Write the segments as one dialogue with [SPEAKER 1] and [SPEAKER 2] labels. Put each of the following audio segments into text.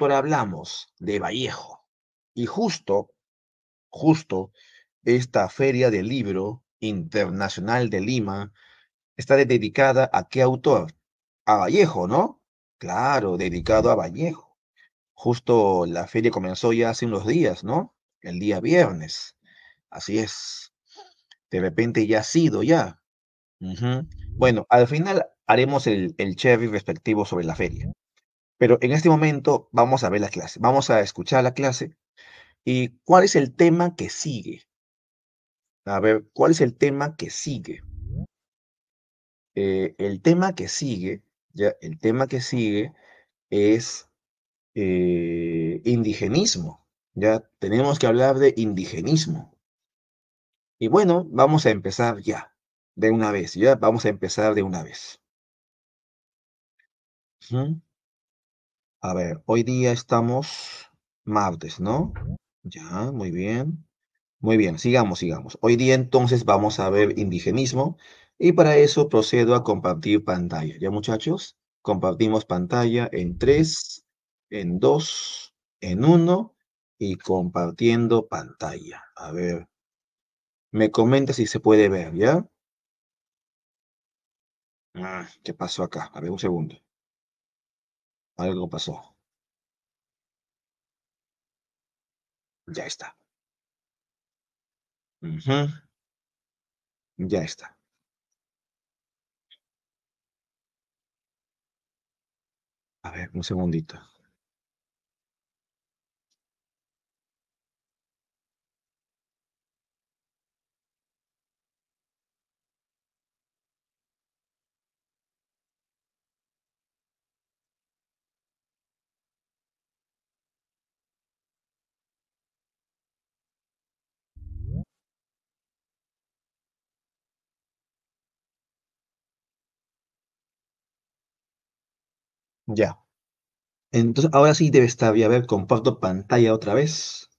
[SPEAKER 1] Ahora hablamos? De Vallejo. Y justo, justo, esta Feria del Libro Internacional de Lima está dedicada a qué autor? A Vallejo, ¿no? Claro, dedicado a Vallejo. Justo la feria comenzó ya hace unos días, ¿no? El día viernes. Así es. De repente ya ha sido ya. Bueno, al final haremos el, el cherry respectivo sobre la feria. Pero en este momento vamos a ver la clase, vamos a escuchar la clase y cuál es el tema que sigue. A ver, ¿cuál es el tema que sigue? Eh, el tema que sigue, ya, el tema que sigue es eh, indigenismo. Ya tenemos que hablar de indigenismo. Y bueno, vamos a empezar ya, de una vez, ya vamos a empezar de una vez. A ver, hoy día estamos martes, ¿no? Ya, muy bien. Muy bien, sigamos, sigamos. Hoy día entonces vamos a ver indigenismo y para eso procedo a compartir pantalla. ¿Ya muchachos? Compartimos pantalla en tres, en dos, en uno. y compartiendo pantalla. A ver, me comenta si se puede ver, ¿ya?
[SPEAKER 2] Ah, ¿Qué pasó acá? A ver, un segundo. Algo pasó. Ya está. Mhm. Ya está. A ver, un segundito. Ya. Entonces, ahora sí debe
[SPEAKER 1] estar Ya A ver, comparto pantalla otra vez.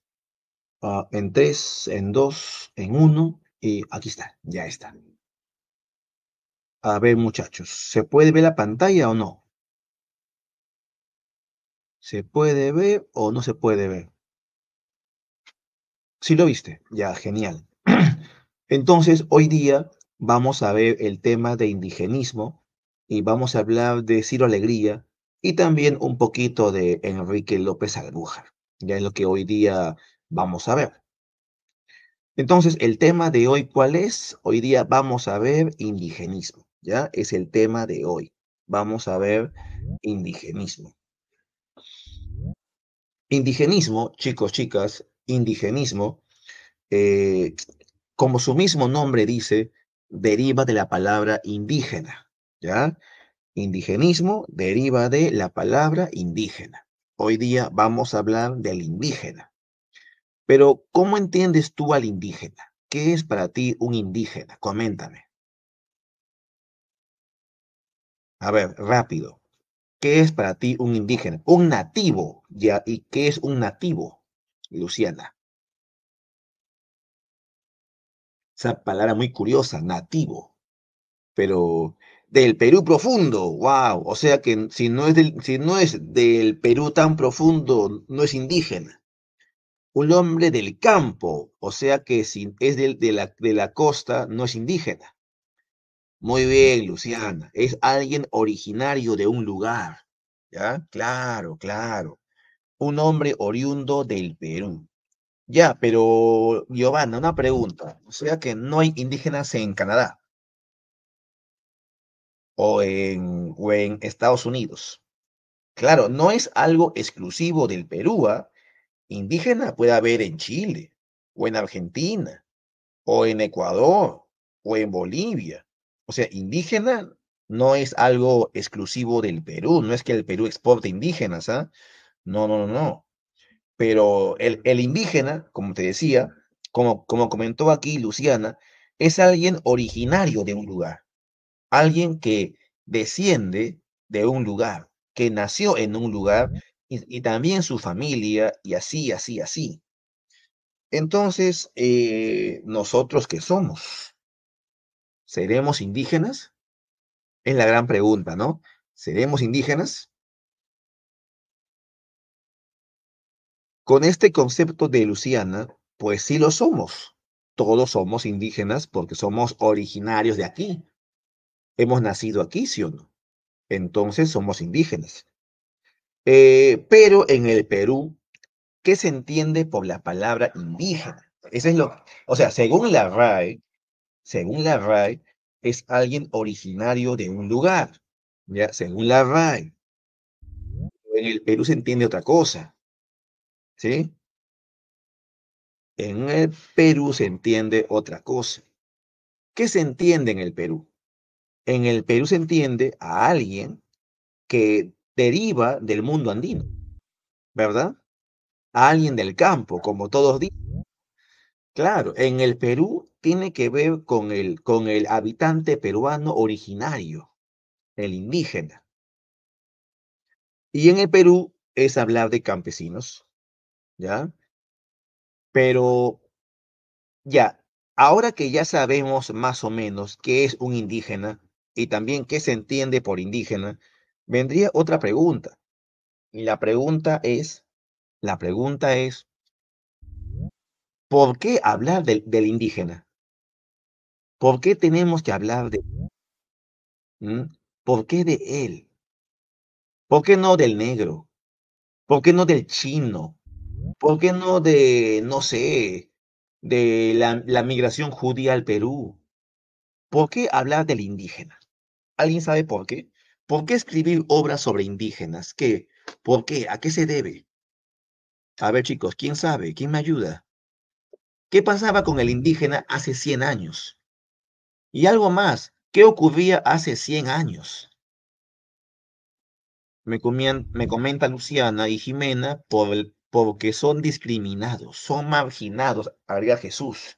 [SPEAKER 1] Ah, en tres, en dos, en uno Y aquí está, ya está. A ver, muchachos, ¿se puede ver la pantalla o no? ¿Se puede ver o no se puede ver? Sí lo viste, ya, genial. Entonces, hoy día vamos a ver el tema de indigenismo y vamos a hablar de Ciro Alegría, y también un poquito de Enrique López Albujar. Ya es lo que hoy día vamos a ver. Entonces, el tema de hoy, ¿cuál es? Hoy día vamos a ver indigenismo, ¿ya? Es el tema de hoy. Vamos a ver indigenismo. Indigenismo, chicos, chicas, indigenismo, eh, como su mismo nombre dice, deriva de la palabra indígena, ¿ya? Indigenismo deriva de la palabra indígena. Hoy día vamos a hablar del indígena. Pero, ¿cómo entiendes tú al indígena? ¿Qué es para ti un indígena? Coméntame. A ver, rápido. ¿Qué es para ti un indígena? Un nativo. Ya, ¿Y qué es un nativo, Luciana? Esa palabra muy curiosa, nativo. Pero del Perú profundo, wow, o sea que si no es del, si no es del Perú tan profundo, no es indígena. Un hombre del campo, o sea que si es del, de, la, de la costa, no es indígena. Muy bien, Luciana, es alguien originario de un lugar, ¿ya? Claro, claro. Un hombre oriundo del Perú. Ya, pero Giovanna, una pregunta. O sea que no hay indígenas en Canadá o en, Estados Unidos. Claro, no es algo exclusivo del Perú. ¿ah? Indígena puede haber en Chile, o en Argentina, o en Ecuador, o en Bolivia. O sea, indígena no es algo exclusivo del Perú. No es que el Perú exporte indígenas. ah No, no, no, no. Pero el, el indígena, como te decía, como, como comentó aquí Luciana, es alguien originario de un lugar alguien que desciende de un lugar, que nació en un lugar y, también su familia y así, así, así. Entonces, eh, ¿nosotros qué somos? ¿Seremos indígenas? Es la gran pregunta, ¿no? ¿Seremos indígenas? Con este concepto de Luciana, pues sí lo somos. Todos somos indígenas porque somos originarios de aquí, hemos nacido aquí, ¿sí o no? Entonces somos indígenas. Eh, pero en el Perú, ¿qué se entiende por la palabra indígena? Eso es lo, o sea, según la RAE, según la RAE, es alguien originario de un lugar, ya, según la RAE. En el Perú se entiende otra cosa, ¿sí? En el Perú se entiende otra cosa. ¿Qué se entiende en el Perú?
[SPEAKER 2] en el Perú
[SPEAKER 1] se entiende a alguien que deriva del mundo andino, ¿verdad? A alguien del campo, como todos dicen. Claro, en el Perú tiene que ver con el, con el habitante peruano originario,
[SPEAKER 2] el indígena. Y en el Perú es hablar de campesinos, ¿ya? Pero, ya,
[SPEAKER 1] ahora que ya sabemos más o menos qué es un indígena, y también qué se entiende por indígena, vendría otra pregunta. Y la pregunta es, la pregunta es, ¿por qué hablar del, del indígena? ¿Por qué tenemos que hablar de él? ¿Por qué de él? ¿Por qué no del negro? ¿Por qué no del chino? ¿Por qué no de, no sé, de la, la migración judía al Perú? ¿Por qué hablar del indígena? ¿Alguien sabe por qué? ¿Por qué escribir obras sobre indígenas? ¿Qué? ¿Por qué? ¿A qué se debe? A ver, chicos, ¿quién sabe? ¿Quién me ayuda? ¿Qué pasaba con el indígena hace 100 años? Y algo más, ¿qué ocurría hace 100 años? Me, comenta Luciana y Jimena por el, porque son discriminados, son marginados, haría Jesús.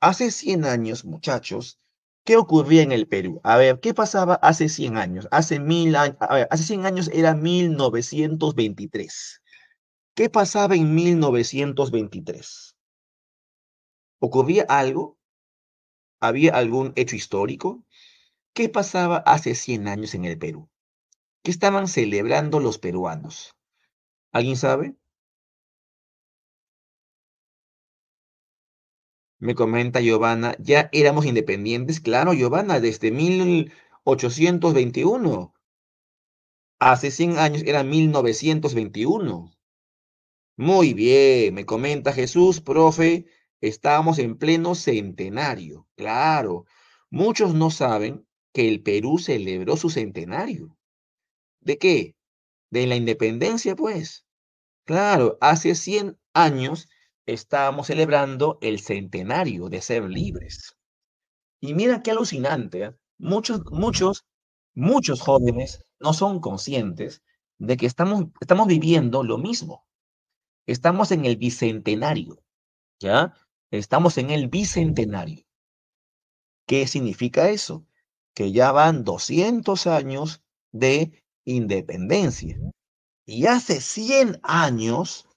[SPEAKER 1] Hace 100 años, muchachos, ¿Qué ocurría en el Perú? A ver, ¿qué pasaba hace 100 años? Hace, mil a ver, hace 100 años era 1923. ¿Qué pasaba en 1923? ¿Ocurría algo? ¿Había algún hecho histórico? ¿Qué pasaba
[SPEAKER 2] hace 100 años en el Perú? ¿Qué estaban celebrando los peruanos? ¿Alguien sabe?
[SPEAKER 1] Me comenta Giovanna, ya éramos independientes, claro, Giovanna, desde 1821. Hace 100 años era 1921. Muy bien, me comenta Jesús, profe, estábamos en pleno centenario. Claro, muchos no saben que el Perú celebró su centenario. ¿De qué? De la independencia, pues. Claro, hace 100 años estamos celebrando el centenario de ser libres. Y mira qué alucinante, ¿eh? muchos, muchos, muchos jóvenes no son conscientes de que estamos, estamos viviendo lo mismo. Estamos en el bicentenario, ¿ya? Estamos en el bicentenario. ¿Qué significa eso? Que ya van 200 años de independencia. Y hace 100 años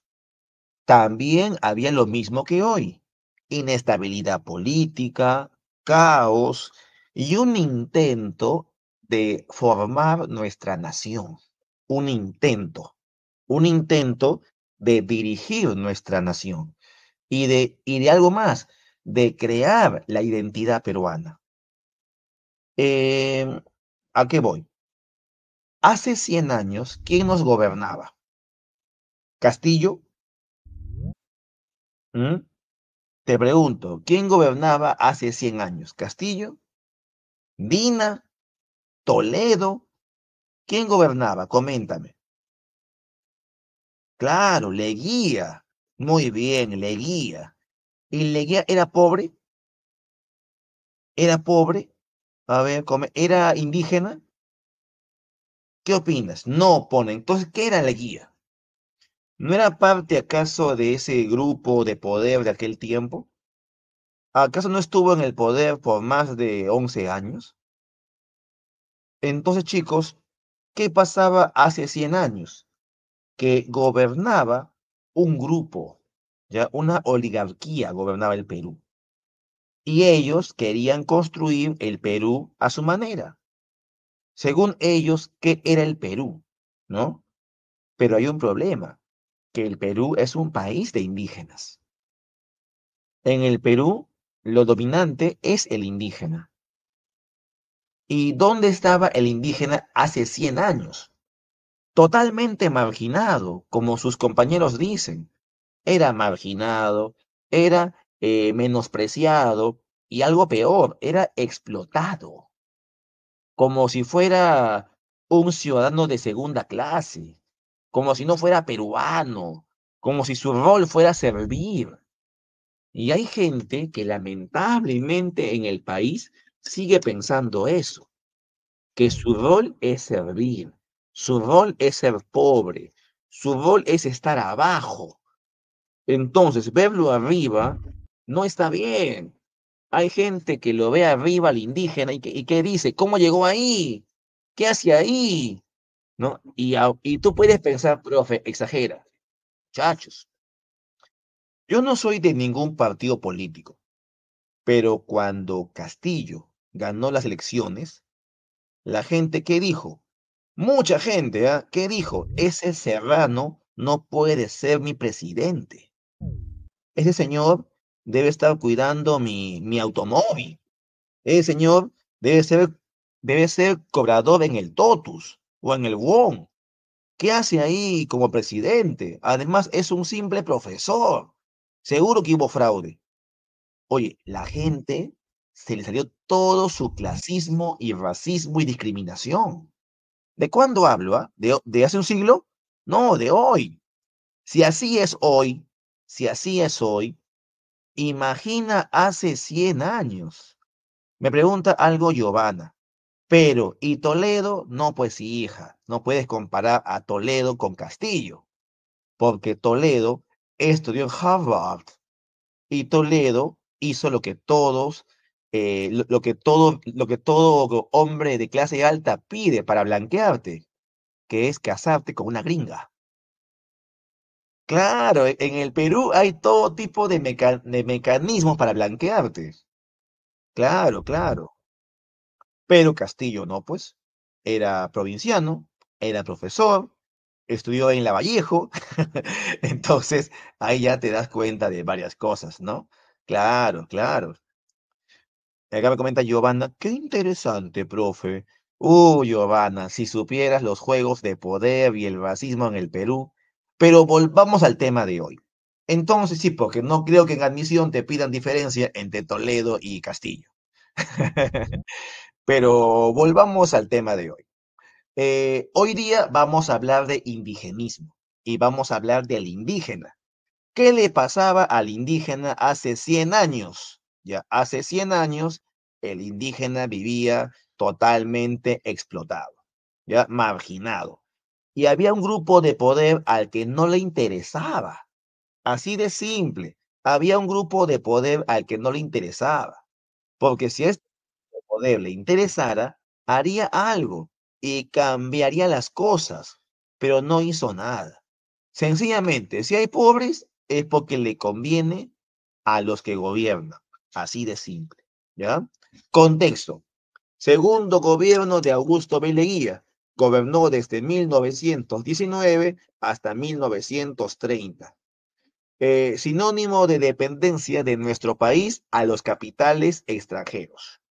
[SPEAKER 1] también había lo mismo que hoy, inestabilidad política, caos y un intento de formar nuestra nación, un intento, un intento de dirigir nuestra nación y de, y de algo más, de crear la identidad peruana. Em, ¿A qué voy? Hace 100 años, ¿quién nos gobernaba? Castillo, ¿Mm? Te pregunto, ¿quién gobernaba hace 100 años? ¿Castillo? ¿Dina? ¿Toledo? ¿Quién gobernaba? Coméntame. Claro, Leguía. Muy bien, Leguía. ¿Y Leguía era pobre? ¿Era pobre? A ver, ¿era indígena? ¿Qué opinas? No pone. Entonces, ¿qué era Leguía? ¿No era parte acaso de ese grupo de poder de aquel tiempo? ¿Acaso no estuvo en el poder por más de 11 años? Entonces, chicos, ¿qué pasaba hace 100 años? Que gobernaba un grupo, ya una oligarquía gobernaba el Perú. Y ellos querían construir el Perú a su manera. Según ellos, ¿qué era el Perú? ¿No? Pero hay un problema que el Perú es un país de indígenas. En el Perú, lo dominante es el indígena. ¿Y dónde estaba el indígena hace 100 años? Totalmente marginado, como sus compañeros dicen. Era marginado, era eh, menospreciado y algo peor, era explotado, como si fuera un ciudadano de segunda clase como si no fuera peruano, como si su rol fuera servir. Y hay gente que lamentablemente en el país sigue pensando eso, que su rol es servir, su rol es ser pobre, su rol es estar abajo. Entonces, verlo arriba no está bien. Hay gente que lo ve arriba al indígena y que, y dice, ¿cómo llegó ahí? ¿Qué hace ahí? Y, y tú puedes pensar, profe, exagera, chachos. Yo no soy de ningún partido político, pero cuando Castillo ganó las elecciones, la gente, que dijo? Mucha gente, ah, ¿qué dijo? Ese serrano no puede ser mi presidente. Ese señor debe estar cuidando mi, mi automóvil. Ese señor debe ser, debe ser cobrador en el totus o en el WON. ¿Qué hace ahí como presidente? Además, es un simple profesor. Seguro que hubo fraude. Oye, la gente se le salió todo su clasismo y racismo y discriminación. ¿De cuándo hablo? Ah? ¿De, ¿De hace un siglo? No, de hoy. Si así es hoy, si así es hoy, imagina hace 100 años. Me pregunta algo Giovanna. Pero, ¿y Toledo? No, pues sí, hija, no puedes comparar a Toledo con Castillo, porque Toledo estudió en Harvard y Toledo hizo lo que todos, eh, lo, que todo, lo que todo hombre de clase alta pide para blanquearte, que es casarte con una gringa. Claro, e, en el Perú hay todo tipo de mecanismos para blanquearte. Claro, claro. Pero Castillo no, pues, era provinciano, era profesor, estudió en Lavallejo, entonces ahí ya te das cuenta de varias cosas, ¿no? Claro, claro. Acá me comenta Giovanna, qué interesante, profe. Uh, Giovanna, si supieras los juegos de poder y el racismo en el Perú. Pero volvamos al tema de hoy. Entonces, sí, porque no creo que en admisión te pidan diferencia entre Toledo y Castillo. Pero volvamos al tema de hoy. Eh, hoy día vamos a hablar de indigenismo y vamos a hablar del indígena. ¿Qué le pasaba al indígena hace 100 años? Ya hace 100 años el indígena vivía totalmente explotado, ya marginado. Y había un grupo de poder al que no le interesaba. Así de simple. Había un grupo de poder al que no le interesaba. Porque si, es, le interesara, haría algo y cambiaría las cosas, pero no hizo nada. Sencillamente, si hay pobres, es porque le conviene a los que gobiernan. Así de simple. ¿Ya? Contexto. Segundo gobierno de Augusto B. Gobernó desde 1919 hasta 1930. Eh, sinónimo de dependencia de nuestro país a los capitales extranjeros.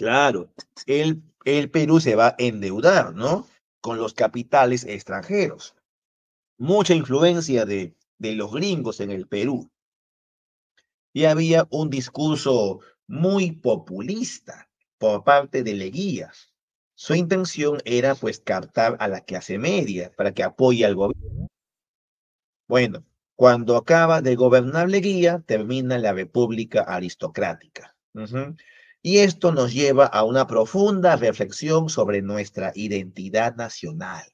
[SPEAKER 1] Claro, el, Perú se va a endeudar, ¿no? Con los capitales extranjeros. Mucha influencia de, de los gringos en el Perú. Y había un discurso muy populista por parte de Leguía. Su intención era pues captar a la clase media para que apoye al gobierno. Bueno, cuando acaba de gobernar Leguía, termina la República Aristocrática. Y esto nos lleva a una profunda reflexión sobre nuestra identidad nacional.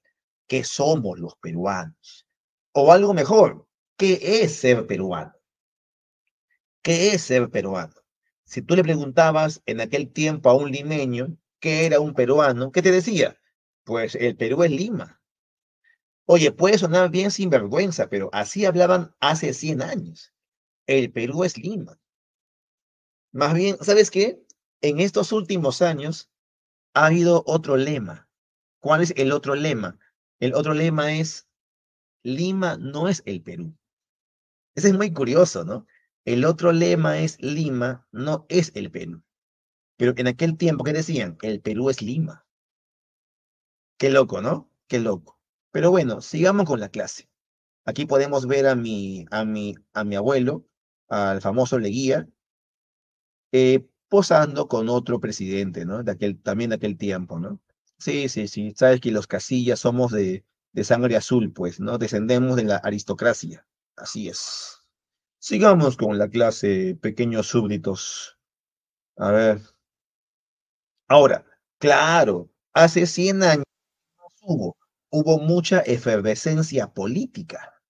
[SPEAKER 1] ¿Qué somos los peruanos? O algo mejor, ¿qué es ser peruano? ¿Qué es ser peruano? Si tú le preguntabas en aquel tiempo a un limeño qué era un peruano, ¿qué te decía? Pues el Perú es Lima. Oye, puede sonar bien sinvergüenza, pero así hablaban hace 100 años. El Perú es Lima. Más bien, ¿sabes qué? en estos últimos años ha habido otro lema. ¿Cuál es el otro lema? El otro lema es, Lima no es el Perú. Ese es muy curioso, ¿no? El otro lema es, Lima no es el Perú. Pero en aquel tiempo, ¿qué decían? El Perú es Lima. Qué loco, ¿no? Qué loco. Pero bueno, sigamos con la clase. Aquí podemos ver a mi, a mi, a mi abuelo, al famoso Leguía. Eh, posando con otro presidente, ¿no? De aquel, también de aquel tiempo, ¿no? Sí, sí, sí, sabes que los Casillas somos de, sangre azul, pues, ¿no? Descendemos de la aristocracia, así es. Sigamos con la clase, pequeños súbditos. A ver. Ahora, claro, hace 100 años hubo, mucha efervescencia política.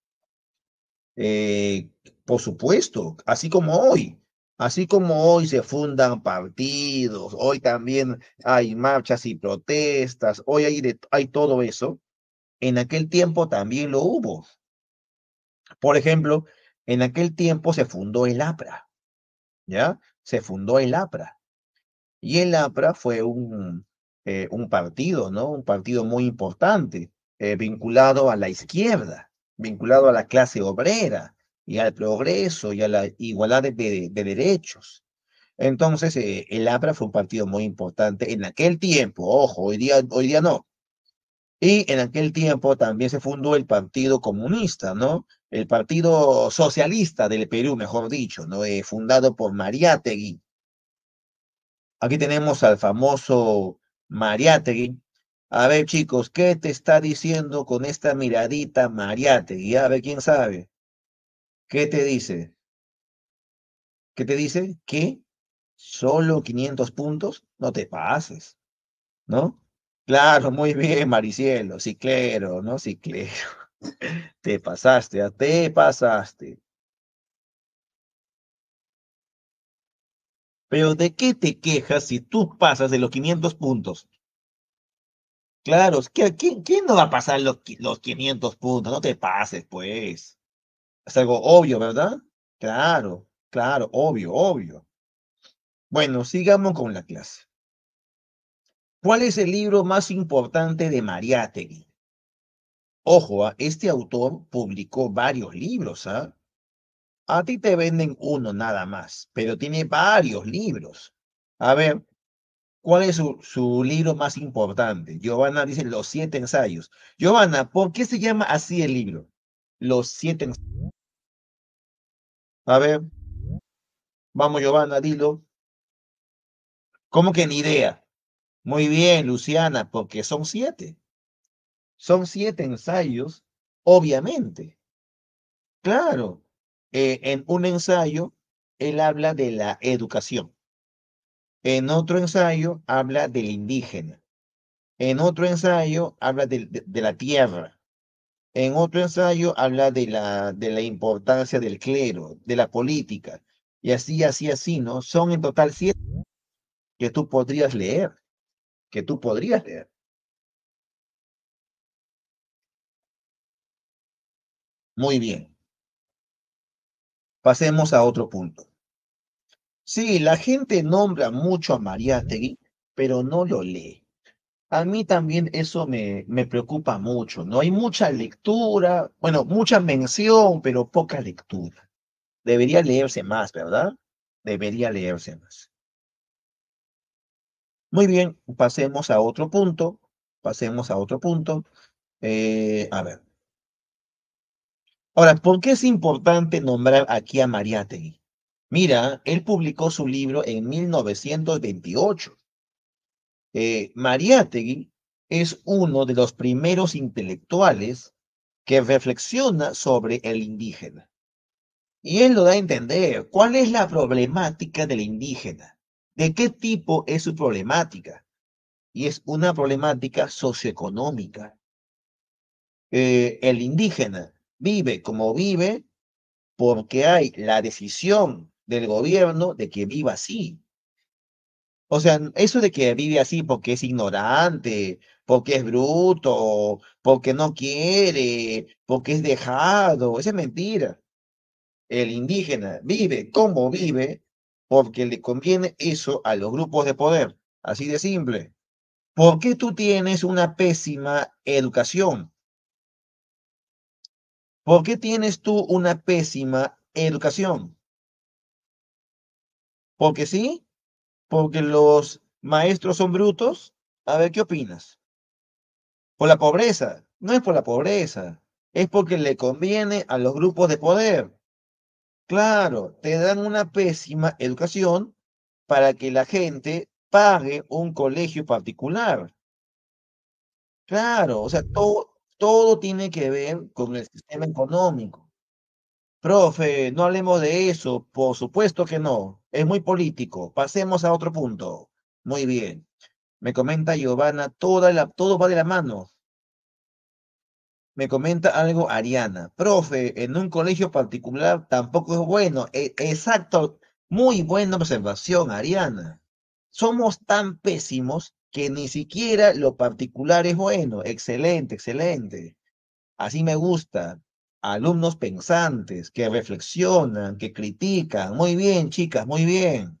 [SPEAKER 1] Eh, por supuesto, así como hoy, Así como hoy se fundan partidos, hoy también hay marchas y protestas, hoy hay, hay todo eso, en aquel tiempo también lo hubo. Por ejemplo, en aquel tiempo se fundó el APRA, ¿ya? Se fundó el APRA. Y el APRA fue un, eh, un partido, ¿no? Un partido muy importante, eh, vinculado a la izquierda, vinculado a la clase obrera, y al progreso y a la igualdad de, derechos. Entonces, eh, el APRA fue un partido muy importante en aquel tiempo, ojo, hoy día, hoy día no. Y en aquel tiempo también se fundó el Partido Comunista, ¿no? El Partido Socialista del Perú, mejor dicho, ¿no? Eh, fundado por Mariátegui. Aquí tenemos al famoso Mariátegui. A ver, chicos, ¿qué te está diciendo con esta miradita Mariátegui? A ver, ¿quién sabe? ¿Qué te dice? ¿Qué te dice? Que solo 500 puntos, no te pases, ¿no? Claro, muy bien, Maricielo, sí, claro, ¿no? Sí, claro. Te pasaste, ah, te pasaste. Pero ¿de qué te quejas si tú pasas de los 500 puntos? Claro, ¿quién, quién no va a pasar los, los 500 puntos? No te pases, pues. Es algo obvio, ¿verdad? Claro, claro, obvio, obvio. Bueno, sigamos con la clase. ¿Cuál es el libro más importante de Mariátegui? Ojo, ¿ah? este autor publicó varios libros. ¿ah? A ti te venden uno nada más, pero tiene varios libros. A ver, ¿cuál es su, su libro más importante? Giovanna dice Los siete ensayos. Giovanna, ¿por qué se llama así el libro? Los siete ensayos. A ver. Vamos, Giovanna, dilo. ¿Cómo que ni idea? Muy bien, Luciana, porque son siete. Son siete ensayos, obviamente. Claro, eh, en un ensayo él habla de la educación. En otro ensayo habla del indígena. En otro ensayo habla de la tierra. En otro ensayo habla de la, de la importancia del clero, de la política, y así, así, así, ¿no? Son en total siete que tú podrías leer,
[SPEAKER 2] que tú podrías leer. Muy bien. Pasemos a otro punto.
[SPEAKER 1] Sí, la gente nombra mucho a María Mariátegui, pero no lo lee. A mí también eso me, preocupa mucho, ¿no? Hay mucha lectura, bueno, mucha mención, pero poca lectura. Debería leerse más, ¿verdad? Debería leerse más. Muy bien, pasemos a otro punto. Pasemos a otro punto. Eh, a ver. Ahora, ¿por qué es importante nombrar aquí a Mariátegui? Mira, él publicó su libro en 1928. Eh, Mariátegui es uno de los primeros intelectuales que reflexiona sobre el indígena. Y él lo da a entender, ¿cuál es la problemática del indígena? ¿De qué tipo es su problemática? Y es una problemática socioeconómica. Eh, el indígena vive como vive porque hay la decisión del gobierno de que viva así. O sea, eso de que vive así porque es ignorante, porque es bruto, porque no quiere, porque es dejado, es mentira. El indígena vive como vive porque le conviene eso a los grupos de poder, así de simple. ¿Por qué tú tienes una pésima educación? ¿Por qué tienes tú una pésima educación? Porque sí, porque los maestros son brutos. A ver, ¿qué opinas? Por la pobreza. No es por la pobreza, es porque le conviene a los grupos de poder. Claro, te dan una pésima educación para que la gente pague un colegio particular. Claro, o sea, todo, todo tiene que ver con el sistema económico. Profe, no hablemos de eso. Por supuesto que no. Es muy político. Pasemos a otro punto. Muy bien. Me comenta Giovanna, todo va de la mano. Me comenta algo Ariana. Profe, en un colegio particular tampoco es bueno. E, exacto. Muy buena observación, Ariana. Somos tan pésimos que ni siquiera lo particular es bueno. Excelente, excelente. Así me gusta alumnos pensantes, que reflexionan, que critican. Muy bien, chicas, muy bien.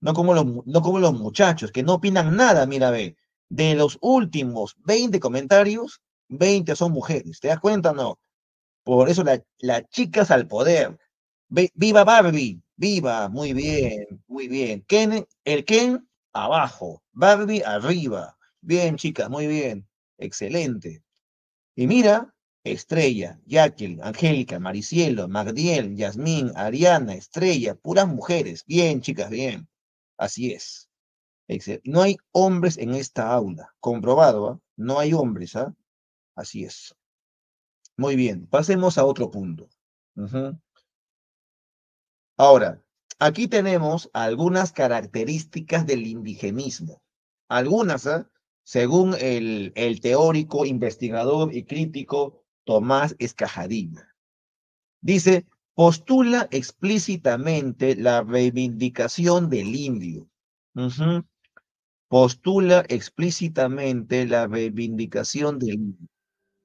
[SPEAKER 1] No como los, no como los muchachos, que no opinan nada, mira, ve. De los últimos 20 comentarios, 20 son mujeres. ¿Te das cuenta no? Por eso las chicas al poder. viva Barbie, viva, muy bien, muy bien. Ken, el Ken
[SPEAKER 2] abajo,
[SPEAKER 1] Barbie arriba. Bien, chicas, muy bien, excelente. Y mira, Estrella, Jacqueline, Angélica, Maricielo, Magdiel, Yasmín, Ariana, Estrella, puras mujeres. Bien, chicas, bien. Así es. No hay hombres en esta aula. Comprobado, ¿ah? No hay hombres, ¿ah? Así es. Muy bien, pasemos a otro punto. Ahora, aquí tenemos algunas características del indigenismo. Algunas, ¿eh? según el, el teórico, investigador y crítico Tomás Escajadina. Dice, postula explícitamente la reivindicación del indio. Postula explícitamente la reivindicación del indio.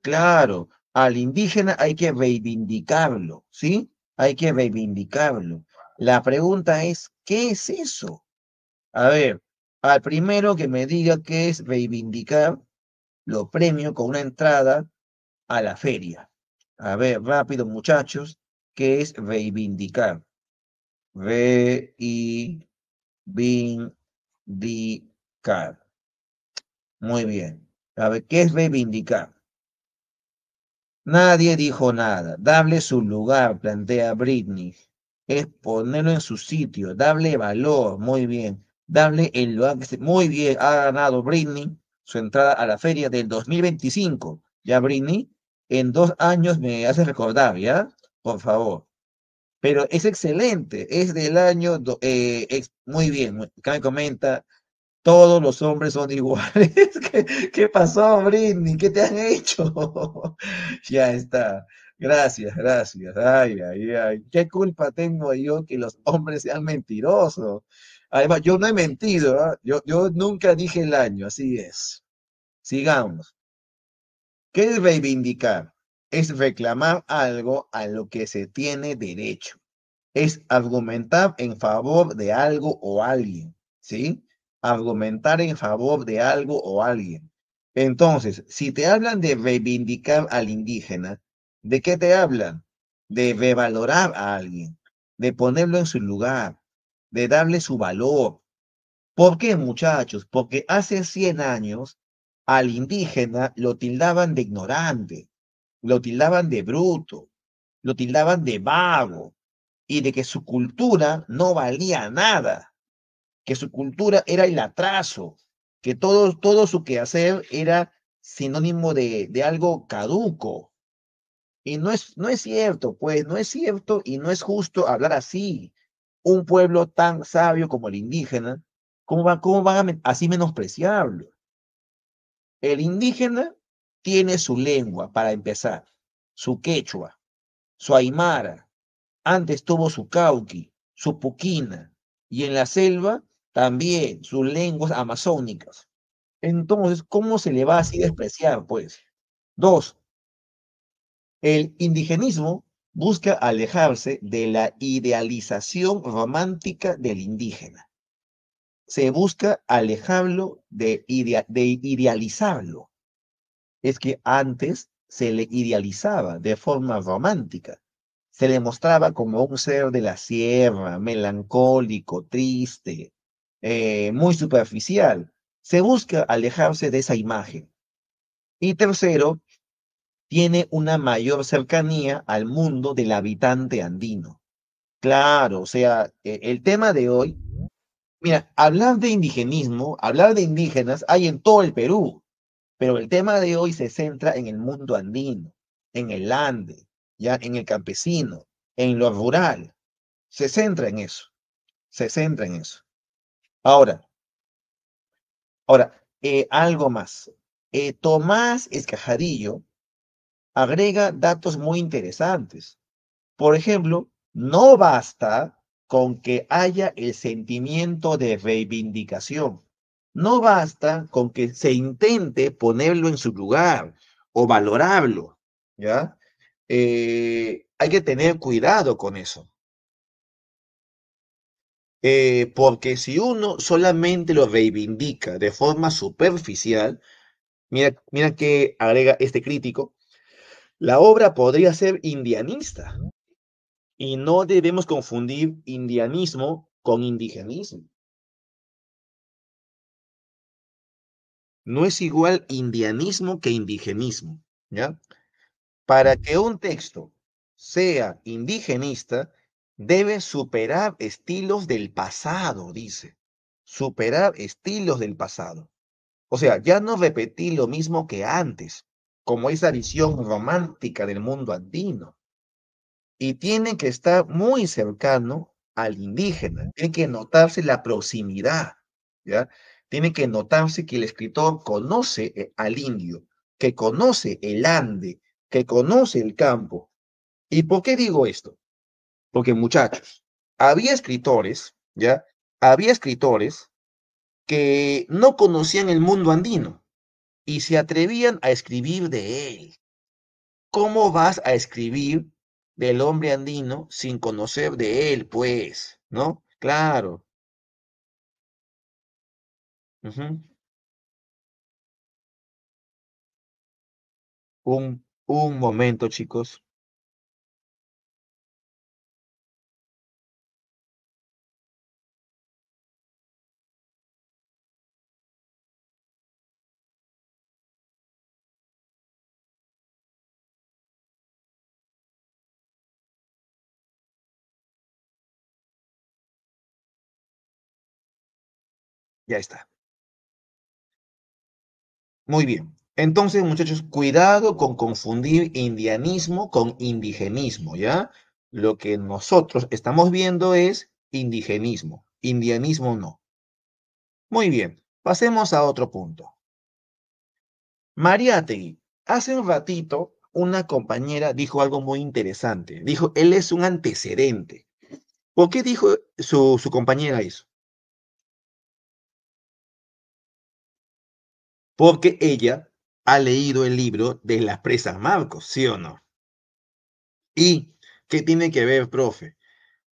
[SPEAKER 1] Claro, al indígena hay que reivindicarlo, ¿sí? Hay que reivindicarlo. La pregunta es, ¿qué es eso? A ver, al primero que me diga qué es reivindicar, lo premio con una entrada a la feria. A ver, rápido muchachos, ¿qué es reivindicar? Reivindicar. Muy bien. A ver, ¿qué es reivindicar? Nadie dijo nada. Darle su lugar, plantea Britney. Es ponerlo en su sitio, darle valor. Muy bien. dable el lugar Muy bien, ha ganado Britney su entrada a la feria del 2025. Ya Britney en dos años me hace recordar, ¿ya? Por favor. Pero es excelente, es del año, eh, muy bien, comenta, todos los hombres son iguales. ¿Qué, pasó, Britney? ¿Qué te han hecho? ya está. Gracias, gracias. Ay, ay, ay. ¿Qué culpa tengo yo que los hombres sean mentirosos? Además, yo no he mentido, ¿ah? yo, yo nunca dije el año, así es. Sigamos. ¿Qué es reivindicar? Es reclamar algo a lo que se tiene derecho. Es argumentar en favor de algo o alguien, ¿sí? Argumentar en favor de algo o alguien. Entonces, si te hablan de reivindicar al indígena, ¿de qué te hablan? De revalorar a alguien, de ponerlo en su lugar, de darle su valor. ¿Por qué, muchachos? Porque hace 100 años al indígena lo tildaban de ignorante, lo tildaban de bruto, lo tildaban de vago y de que su cultura no valía nada, que su cultura era el atraso, que todo, todo su quehacer era sinónimo de, algo caduco. Y no es, no es cierto, pues no es cierto y no es justo hablar así. Un pueblo tan sabio como el indígena, ¿cómo van, cómo van a así menospreciarlo? El indígena tiene su lengua, para empezar, su quechua, su aymara, antes tuvo su cauqui, su puquina, y en la selva también sus lenguas amazónicas. Entonces, ¿cómo se le va así despreciar, pues? Dos, el indigenismo busca alejarse de la idealización romántica del indígena se busca alejarlo de, idealizarlo. Es que antes se le idealizaba de forma romántica. Se le mostraba como un ser de la sierra, melancólico, triste, eh, muy superficial. Se busca alejarse de esa imagen. Y tercero, tiene una mayor cercanía al mundo del habitante andino. Claro, o sea, e-, el tema de hoy Mira, hablar de indigenismo, hablar de indígenas hay en todo el Perú, pero el tema de hoy se centra en el mundo andino, en el ande, ya en el campesino, en lo rural. Se centra en eso. Se centra en eso. Ahora, ahora, eh, algo más. Eh, Tomás Escajarillo agrega datos muy interesantes. Por ejemplo, no basta con que haya el sentimiento de reivindicación. No basta con que se intente ponerlo en su lugar o valorarlo, ¿ya? Eh, hay que tener cuidado con eso. Eh, porque si uno solamente lo reivindica de forma superficial, mira, mira que agrega este crítico, la
[SPEAKER 2] obra podría ser indianista y no debemos confundir indianismo con indigenismo. No es igual indianismo que indigenismo, ¿ya? Para
[SPEAKER 1] que un texto sea indigenista, debe superar estilos del pasado, dice. Superar estilos del pasado. O sea, ya no repetir lo mismo que antes, como esa visión romántica del mundo andino y tiene que estar muy cercano al indígena, tiene que notarse la proximidad, ¿ya? Tiene que notarse que el escritor conoce eh, al indio, que conoce el ande, que conoce el campo. ¿Y por qué digo esto? Porque muchachos, había escritores, ¿ya? Había escritores que no conocían el mundo andino y se atrevían a escribir de él. ¿Cómo vas a escribir del hombre andino sin conocer de él, pues,
[SPEAKER 2] ¿no? Claro. un, un momento, chicos. Ya está. Muy bien. Entonces, muchachos, cuidado con confundir indianismo
[SPEAKER 1] con indigenismo, ¿ya? Lo que nosotros estamos viendo es indigenismo, indianismo no. Muy bien, pasemos a otro punto. Mariategui, hace un ratito una compañera dijo algo muy interesante. Dijo, él es un antecedente. ¿Por qué dijo su, su compañera eso? Porque ella ha leído el libro de las presas Marcos, ¿sí o no? ¿Y qué tiene que ver, profe?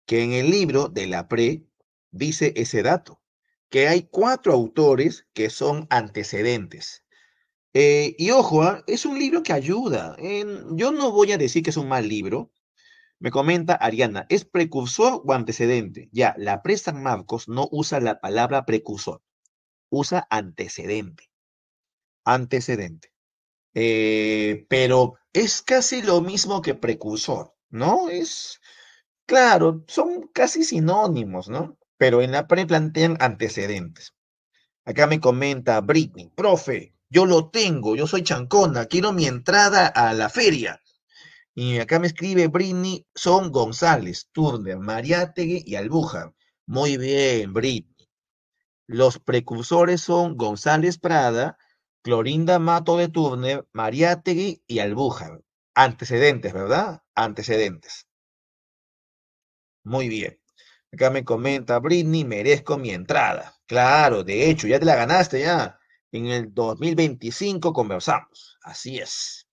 [SPEAKER 1] Que en el libro de la pre dice ese dato, que hay cuatro autores que son antecedentes. Eh, y ojo, ah, es un libro que ayuda. yo no voy a decir que es un mal libro. Me comenta Ariana, ¿es precursor o antecedente? Ya, la presa San Marcos no usa la palabra precursor, usa antecedente antecedente. Eh, pero es casi lo mismo que precursor, ¿no? Es, claro, son casi sinónimos, ¿no? Pero en la pre plantean antecedentes. Acá me comenta Britney, profe, yo lo tengo, yo soy chancona, quiero mi entrada a la feria. Y acá me escribe Britney, son González, Turner, Mariátegui y Albuja. Muy bien, Britney. Los precursores son González Prada, Clorinda Mato de Turner, Mariátegui y Albújar. Antecedentes, ¿verdad? Antecedentes. Muy bien. Acá me comenta Britney, merezco mi entrada. Claro, de hecho, ya te la ganaste ya. En el 2025 conversamos. Así es.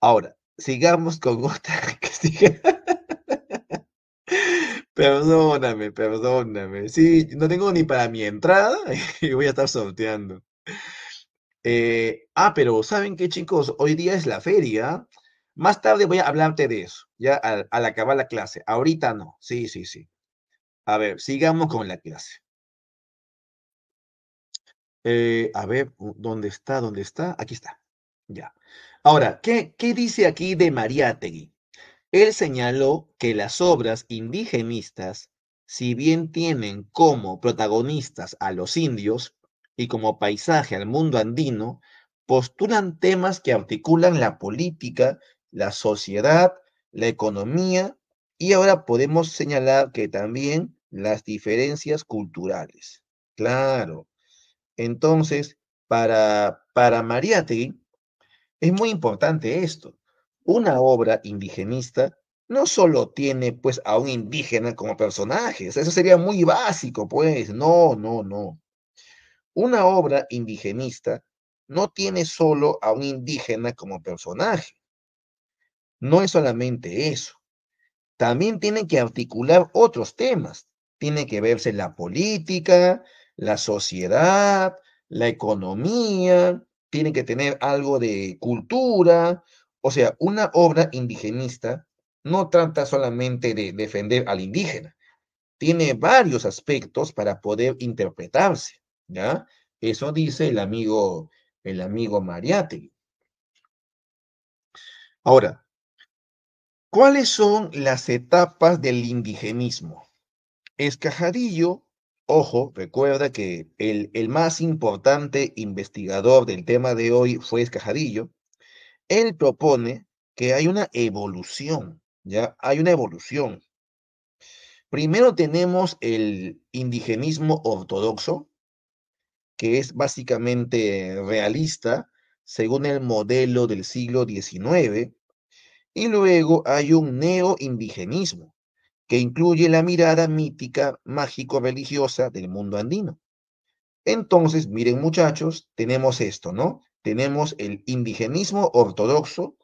[SPEAKER 1] Ahora, sigamos con otra Perdóname, perdóname. Sí, no tengo ni para mi entrada y voy a estar sorteando. Eh, ah, pero ¿saben qué, chicos? Hoy día es la feria. Más tarde voy a hablarte de eso, ya al, acabar la clase. Ahorita no. Sí, sí, sí. A ver, sigamos con la clase. Eh, a ver, ¿dónde está? ¿Dónde está? Aquí está. Ya. Ahora, ¿qué, qué dice aquí de Mariátegui? Él señaló que las obras indigenistas, si bien tienen como protagonistas a los indios, y como paisaje al mundo andino, postulan temas que articulan la política, la sociedad, la economía y ahora podemos señalar que también las diferencias culturales. Claro. Entonces, para, para es muy importante esto. Una obra indigenista no solo tiene pues a un indígena como personaje, eso sería muy básico, pues, no, no, no. Una obra indigenista no tiene solo a un indígena como personaje. No es solamente eso. También tiene que articular otros temas. Tiene que verse la política, la sociedad, la economía, tiene que tener algo de cultura. O sea, una obra indigenista no trata solamente de defender al indígena. Tiene varios aspectos para poder interpretarse. ¿ya? Eso dice el amigo, el amigo Ahora, ¿cuáles son las etapas del indigenismo? Escajadillo, ojo, recuerda que el, más importante investigador del tema de hoy fue Escajadillo Él propone que hay una evolución, ¿ya? Hay una evolución. Primero tenemos el indigenismo ortodoxo, que es básicamente realista, según el modelo del siglo XIX, y luego hay un neoindigenismo, que incluye la mirada mítica, mágico-religiosa del mundo andino. Entonces, miren muchachos, tenemos esto, ¿no? Tenemos el indigenismo ortodoxo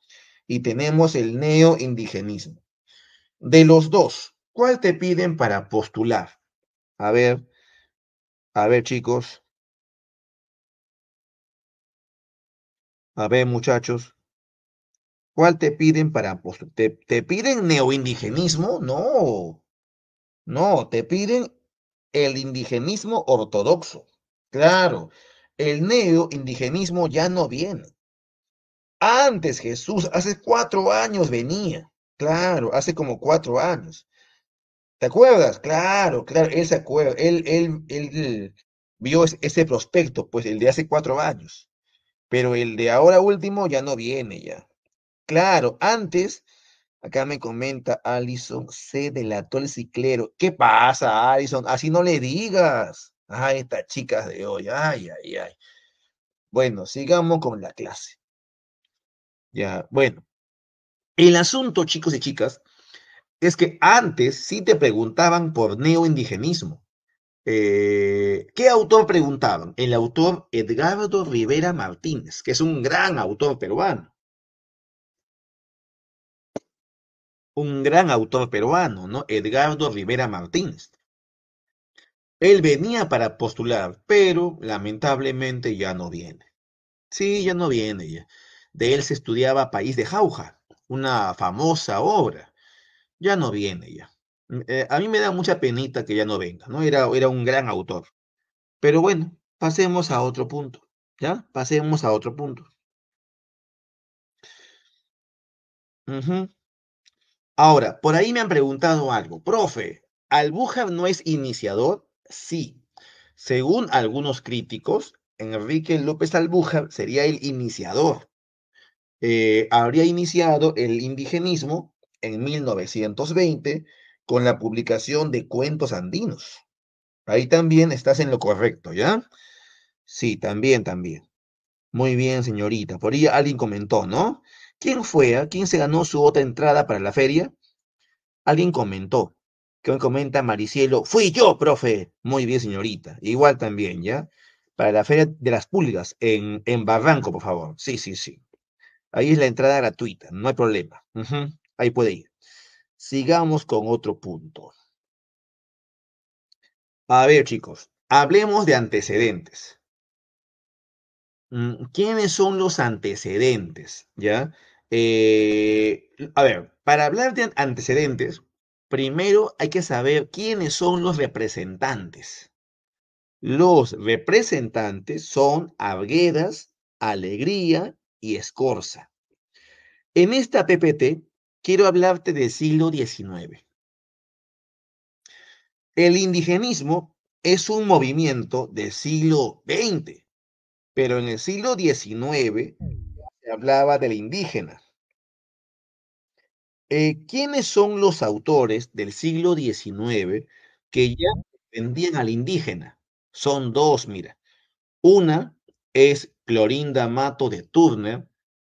[SPEAKER 1] y tenemos el neoindigenismo. De los dos, ¿cuál te piden para postular?
[SPEAKER 2] A ver, a ver chicos, A ver, muchachos, ¿cuál te piden
[SPEAKER 1] para pues, ¿Te, te piden neoindigenismo? No. No, te piden el indigenismo ortodoxo. Claro, el neoindigenismo ya no viene. Antes Jesús, hace cuatro años venía. Claro, hace como cuatro años. ¿Te acuerdas? Claro, claro, él se acuerda. Él, él, él, él vio ese prospecto, pues el de hace cuatro años. Pero el de ahora último ya no viene ya. Claro, antes, acá me comenta Alison, se delató el ciclero. ¿Qué pasa, Alison? Así no le digas. a estas chicas de hoy, ay, ay, ay. Bueno, sigamos con la clase. Ya, bueno. El asunto, chicos y chicas, es que antes sí te preguntaban por neoindigenismo. Eh, ¿Qué autor preguntaron? El autor Edgardo Rivera Martínez, que es un gran autor peruano. Un gran autor peruano, ¿no? Edgardo Rivera Martínez. Él venía para postular, pero lamentablemente ya no viene. Sí, ya no viene. Ya. De él se estudiaba País de Jauja, una famosa obra. Ya no viene ya. Mm, eh, a mí me da mucha penita que ya no venga, ¿no? Era, era un gran autor. Pero bueno, pasemos a otro punto, ¿ya? Pasemos a otro punto. Ahora, por ahí me han preguntado algo. Profe, ¿Albuja no es iniciador? Sí. Según algunos críticos, Enrique López Albuja sería el iniciador. Eh, habría iniciado el indigenismo en 1920 con la publicación de cuentos andinos. Ahí también estás en lo correcto, ¿ya? Sí, también, también. Muy bien, señorita. Por ahí alguien comentó, ¿no? ¿Quién fue? A ah? ¿Quién se ganó su otra entrada para la feria? Alguien comentó. Que hoy comenta Maricielo, fui yo, profe. Muy bien, señorita. Igual también, ¿ya? Para la feria de las pulgas en, en Barranco, por favor. Sí, sí, sí. Ahí es la entrada gratuita, no hay problema. Ahí puede ir. Sigamos con otro punto. A ver, chicos, hablemos de antecedentes. Mm, ¿Quiénes son los antecedentes? ¿Ya? Eh, a ver, para hablar de antecedentes, primero hay que saber quiénes son los representantes. Los representantes son Arguedas, Alegría y Escorza. En esta PPT quiero hablarte del siglo XIX. El indigenismo es un movimiento del siglo XX, pero en el siglo XIX se hablaba del indígena. Eh, ¿Quiénes son los autores del siglo XIX que ya defendían al indígena? Son dos, mira. Una es Clorinda Mato de Turner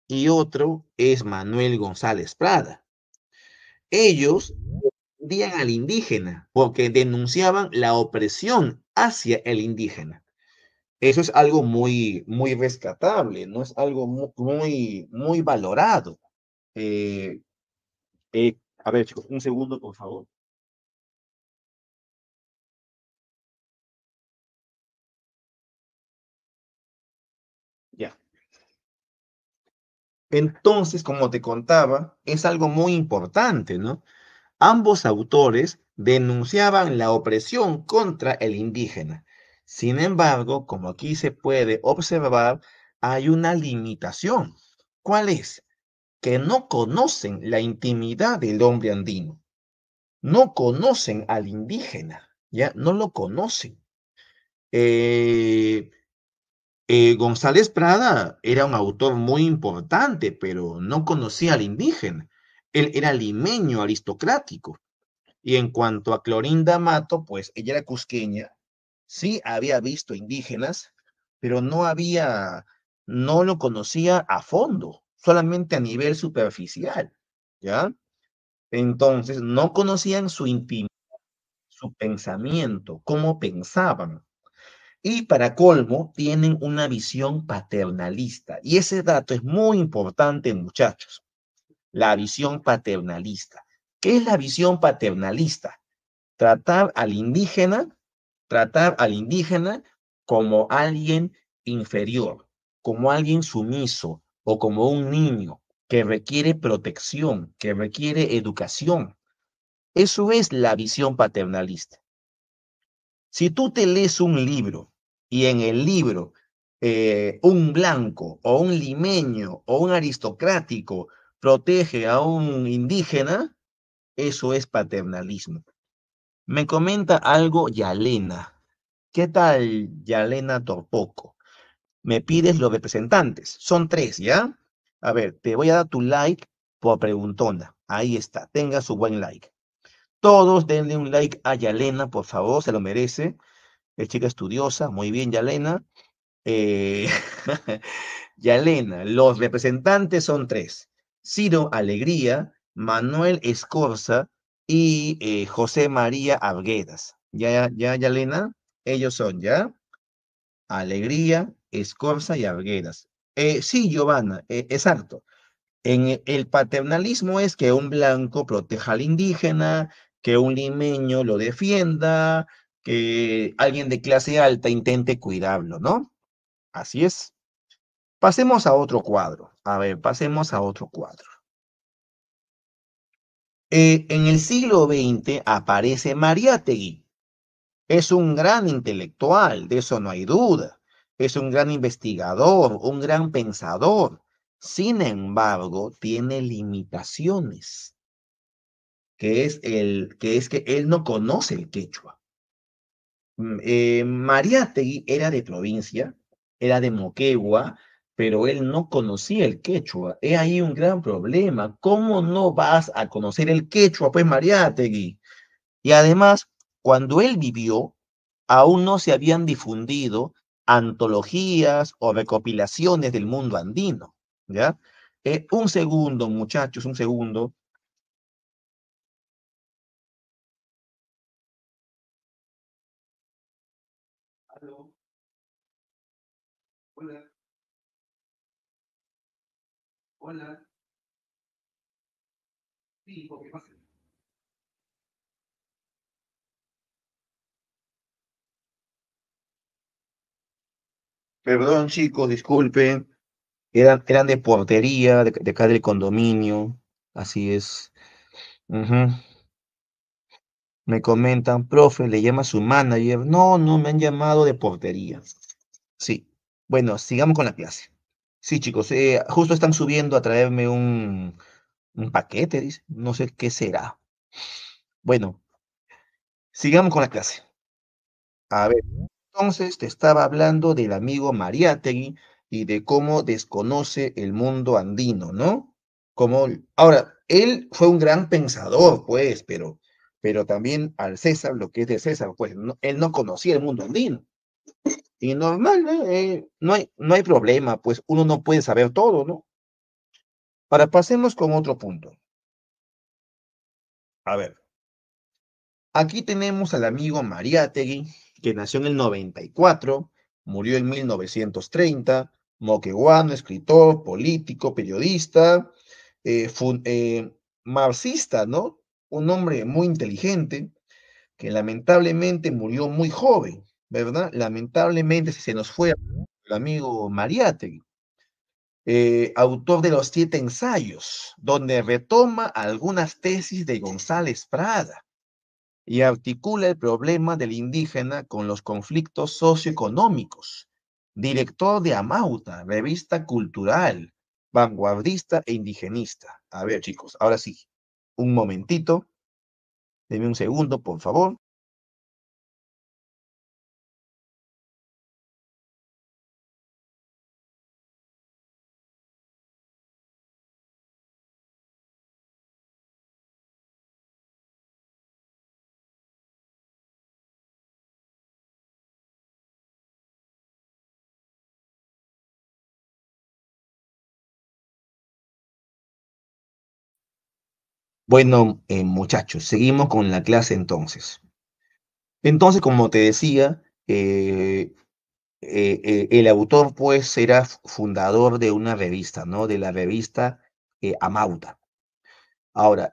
[SPEAKER 1] y otro es Manuel González Prada ellos defendían al indígena porque denunciaban la opresión hacia el indígena. Eso es algo muy, muy rescatable, no es algo muy, muy valorado. Eh,
[SPEAKER 2] eh, a ver, chicos, un segundo, por favor. Entonces, como te contaba, es
[SPEAKER 1] algo muy importante, ¿no? Ambos autores denunciaban la opresión contra el indígena. Sin embargo, como aquí se puede observar, hay una limitación. ¿Cuál es? Que no conocen la intimidad del hombre andino. No conocen al indígena, ya no lo conocen. Eh, eh, González Prada era un autor muy importante, pero no conocía al indígena. Él era limeño, aristocrático. Y en cuanto a Clorinda Mato, pues ella era cusqueña, sí había visto indígenas, pero no había, no lo conocía a fondo, solamente a nivel superficial, ¿ya? Entonces, no conocían su intimidad, su pensamiento, cómo pensaban. Y para colmo, tienen una visión paternalista. Y ese dato es muy importante, muchachos. La visión paternalista. ¿Qué es la visión paternalista? Tratar al indígena, tratar al indígena como alguien inferior, como alguien sumiso o como un niño que requiere protección, que requiere educación. Eso es la visión paternalista. Si tú te lees un libro y en el libro eh, un blanco o un limeño o un aristocrático protege a un indígena, eso es paternalismo. Me comenta algo Yalena. ¿Qué tal Yalena Torpoco? Me pides los representantes. Son tres, ¿ya? A ver, te voy a dar tu like por preguntona. Ahí está, tenga su buen like. Todos denle un like a Yalena, por favor, se lo merece es chica estudiosa, muy bien, Yalena. Eh, Yalena, los representantes son tres. Ciro Alegría, Manuel Escorza y eh, José María Arguedas. Ya, ya, Yalena, ellos son, ¿ya? Alegría, Escorza y Arguedas. Eh, sí, Giovanna, eh, exacto e, el paternalismo es que un blanco proteja al indígena, que un limeño lo defienda, que alguien de clase alta intente cuidarlo, ¿no? Así es. Pasemos a otro cuadro. A ver, pasemos a otro cuadro. Eh, en el siglo XX aparece Mariátegui. Es un gran intelectual, de eso no hay duda. Es un gran investigador, un gran pensador. Sin embargo, tiene limitaciones, que es, el, que es que él no conoce el quechua. Mm, eh, Mariategui era de provincia, era de Moquegua, pero él no conocía el quechua. Es ahí un gran problema. ¿Cómo no vas a conocer el quechua, pues Mariategui? Y además, cuando él vivió, aún no se habían difundido antologías o recopilaciones del mundo andino, ¿ya? Eh, un segundo, muchachos, un segundo. Hola. Perdón, chicos, disculpen. Eran, de portería, de, acá del condominio. Así es. Me comentan, profe, le llama su manager. No, no, me han llamado de portería. Sí. Bueno, sigamos con la clase. Sí, chicos, eh, justo están subiendo a traerme un, un paquete, dice. No sé qué será. Bueno, sigamos con la clase. A ver, entonces te estaba hablando del amigo Mariategui y de cómo desconoce el mundo andino, ¿no? Como, ahora, él fue un gran pensador, pues, pero, pero también al César, lo que es de César, pues, él no conocía el mundo andino. Y normal, ¿no? Eh, no, hay, no hay problema, pues uno no puede saber todo, ¿no? Ahora pasemos con otro punto. A ver. Aquí tenemos al amigo Mariátegui, que nació en el 94, murió en 1930, moqueguano, escritor, político, periodista, eh, eh, marxista, ¿no? Un hombre muy inteligente, que lamentablemente murió muy joven. ¿verdad? Lamentablemente se nos fue el amigo Mariátegui, eh, autor de los siete ensayos, donde retoma algunas tesis de González Prada y articula el problema del indígena con los conflictos socioeconómicos. Director de Amauta, revista cultural, vanguardista e indigenista. A ver, chicos, ahora sí,
[SPEAKER 2] un momentito. Deme un segundo, por favor. Bueno, eh, muchachos, seguimos con la clase entonces. Entonces,
[SPEAKER 1] como te decía, eh, eh, el autor pues era fundador de una revista, ¿no? De la revista Amauta. Ahora,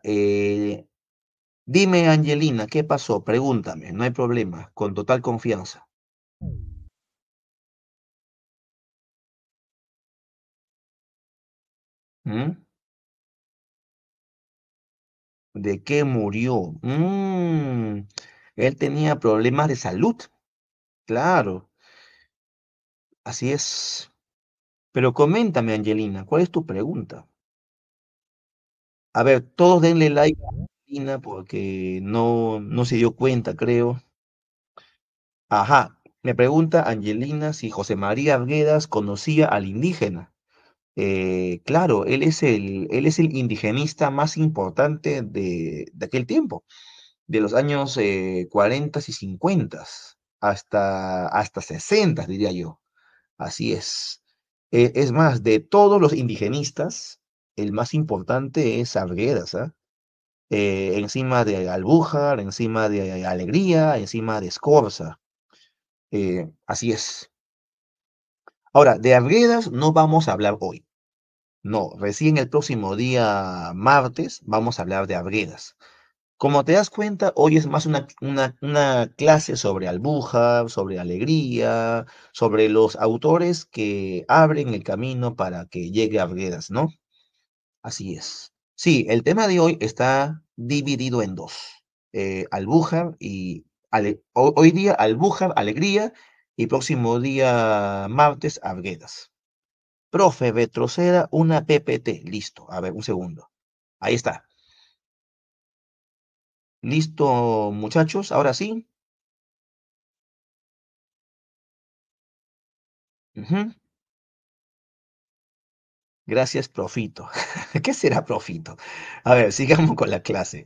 [SPEAKER 1] dime Angelina, ¿qué pasó? Pregúntame, no hay problema,
[SPEAKER 2] con total confianza. ¿Mm? ¿De qué murió? Mm, él tenía problemas
[SPEAKER 1] de salud. Claro. Así es. Pero coméntame, Angelina, ¿cuál es tu pregunta? A ver, todos denle like a Angelina porque no, no se dio cuenta, creo. Ajá, me pregunta Angelina si José María Arguedas conocía al indígena. Eh, claro, él es, el, él es el indigenista más importante de, aquel tiempo, de los años eh, 40 y 50 hasta, hasta 60, diría yo. Así es. E, es más, de todos los indigenistas, el más importante es Arguedas, ¿ah? eh, encima de Albújar, encima de Alegría, encima de Escorza. Eh, así es. Ahora, de Arguedas no vamos a hablar hoy. No, recién el próximo día martes vamos a hablar de abredas. Como te das cuenta, hoy es más una, una, clase sobre Albuja, sobre alegría, sobre los autores que abren el camino para que llegue a ¿no? Así es. Sí, el tema de hoy está dividido en dos. Eh, y hoy día Albuja, Alegría y próximo día martes Abredas. Profe, retroceda una PPT. Listo. A ver, un segundo. Ahí está.
[SPEAKER 2] Listo, muchachos. Ahora sí. Gracias, profito. ¿Qué será profito? A ver,
[SPEAKER 1] sigamos con la clase.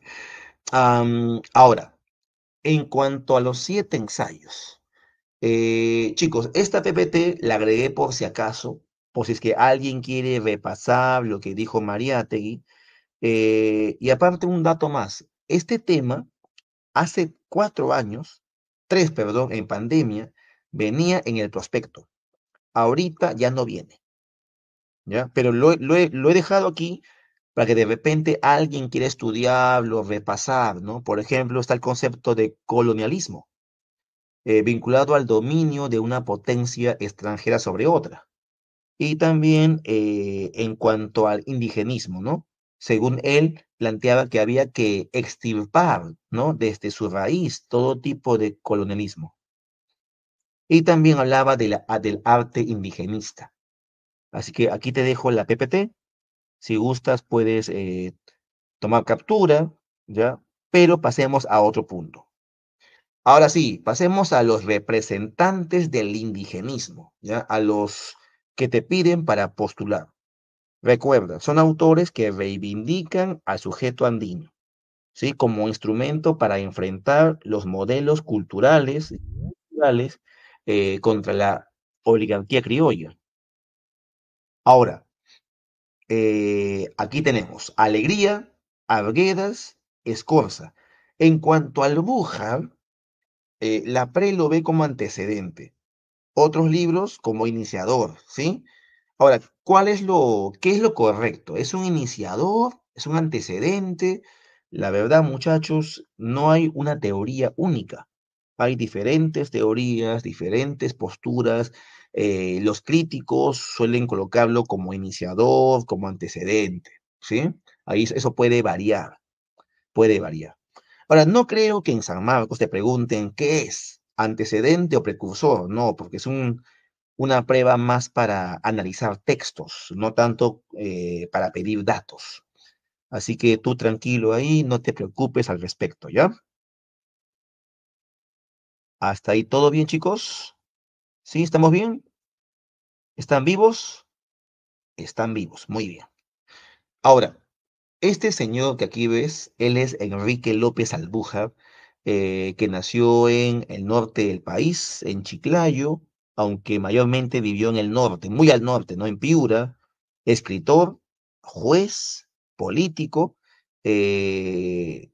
[SPEAKER 1] ahora, en cuanto a los siete ensayos, eh, chicos, esta PPT la agregué por si acaso por si es que alguien quiere repasar lo que dijo Mariátegui. Eh, y aparte un dato más, este tema hace cuatro años, tres, perdón, en pandemia, venía en el prospecto. Ahorita ya no viene. ¿ya? Pero lo, he, dejado aquí para que de repente alguien quiera estudiarlo, repasar, ¿no? Por ejemplo, está el concepto de colonialismo, eh, vinculado al dominio de una potencia extranjera sobre otra y también eh, en cuanto al indigenismo, ¿no? Según él, planteaba que había que extirpar, ¿no? Desde su raíz todo tipo de colonialismo. Y también hablaba del arte indigenista. Así que aquí te dejo la PPT. Si gustas, puedes eh, tomar captura, ¿ya? Pero pasemos a otro punto. Ahora sí, pasemos a los representantes del indigenismo, ¿ya? A los que te piden para postular. Recuerda, son autores que reivindican al sujeto andino, ¿sí? Como instrumento para enfrentar los modelos culturales, culturales eh, contra la oligarquía criolla. Ahora, eh, aquí tenemos Alegría, Arguedas, Escorza. En cuanto al Bújar, eh, la pre lo ve como antecedente otros libros como iniciador, ¿sí? Ahora, ¿cuál es lo, qué es lo correcto? ¿Es un iniciador? ¿Es un antecedente? La verdad, muchachos, no hay una teoría única. Hay diferentes teorías, diferentes posturas. Eh, los críticos suelen colocarlo como iniciador, como antecedente, ¿sí? Ahí eso puede variar, puede variar. Ahora, no creo que en San Marcos te pregunten qué es, antecedente o precursor, no, porque es un, una prueba más para analizar textos, no tanto eh, para pedir datos. Así que tú tranquilo ahí, no te preocupes al respecto, ¿ya? Hasta ahí todo bien, chicos. ¿Sí? ¿Estamos bien? ¿Están vivos? Están vivos, muy bien. Ahora, este señor que aquí ves, él es Enrique López Albuja, eh, que nació en el norte del país, en Chiclayo, aunque mayormente vivió en el norte, muy al norte, ¿no? En Piura, escritor, juez, político, eh,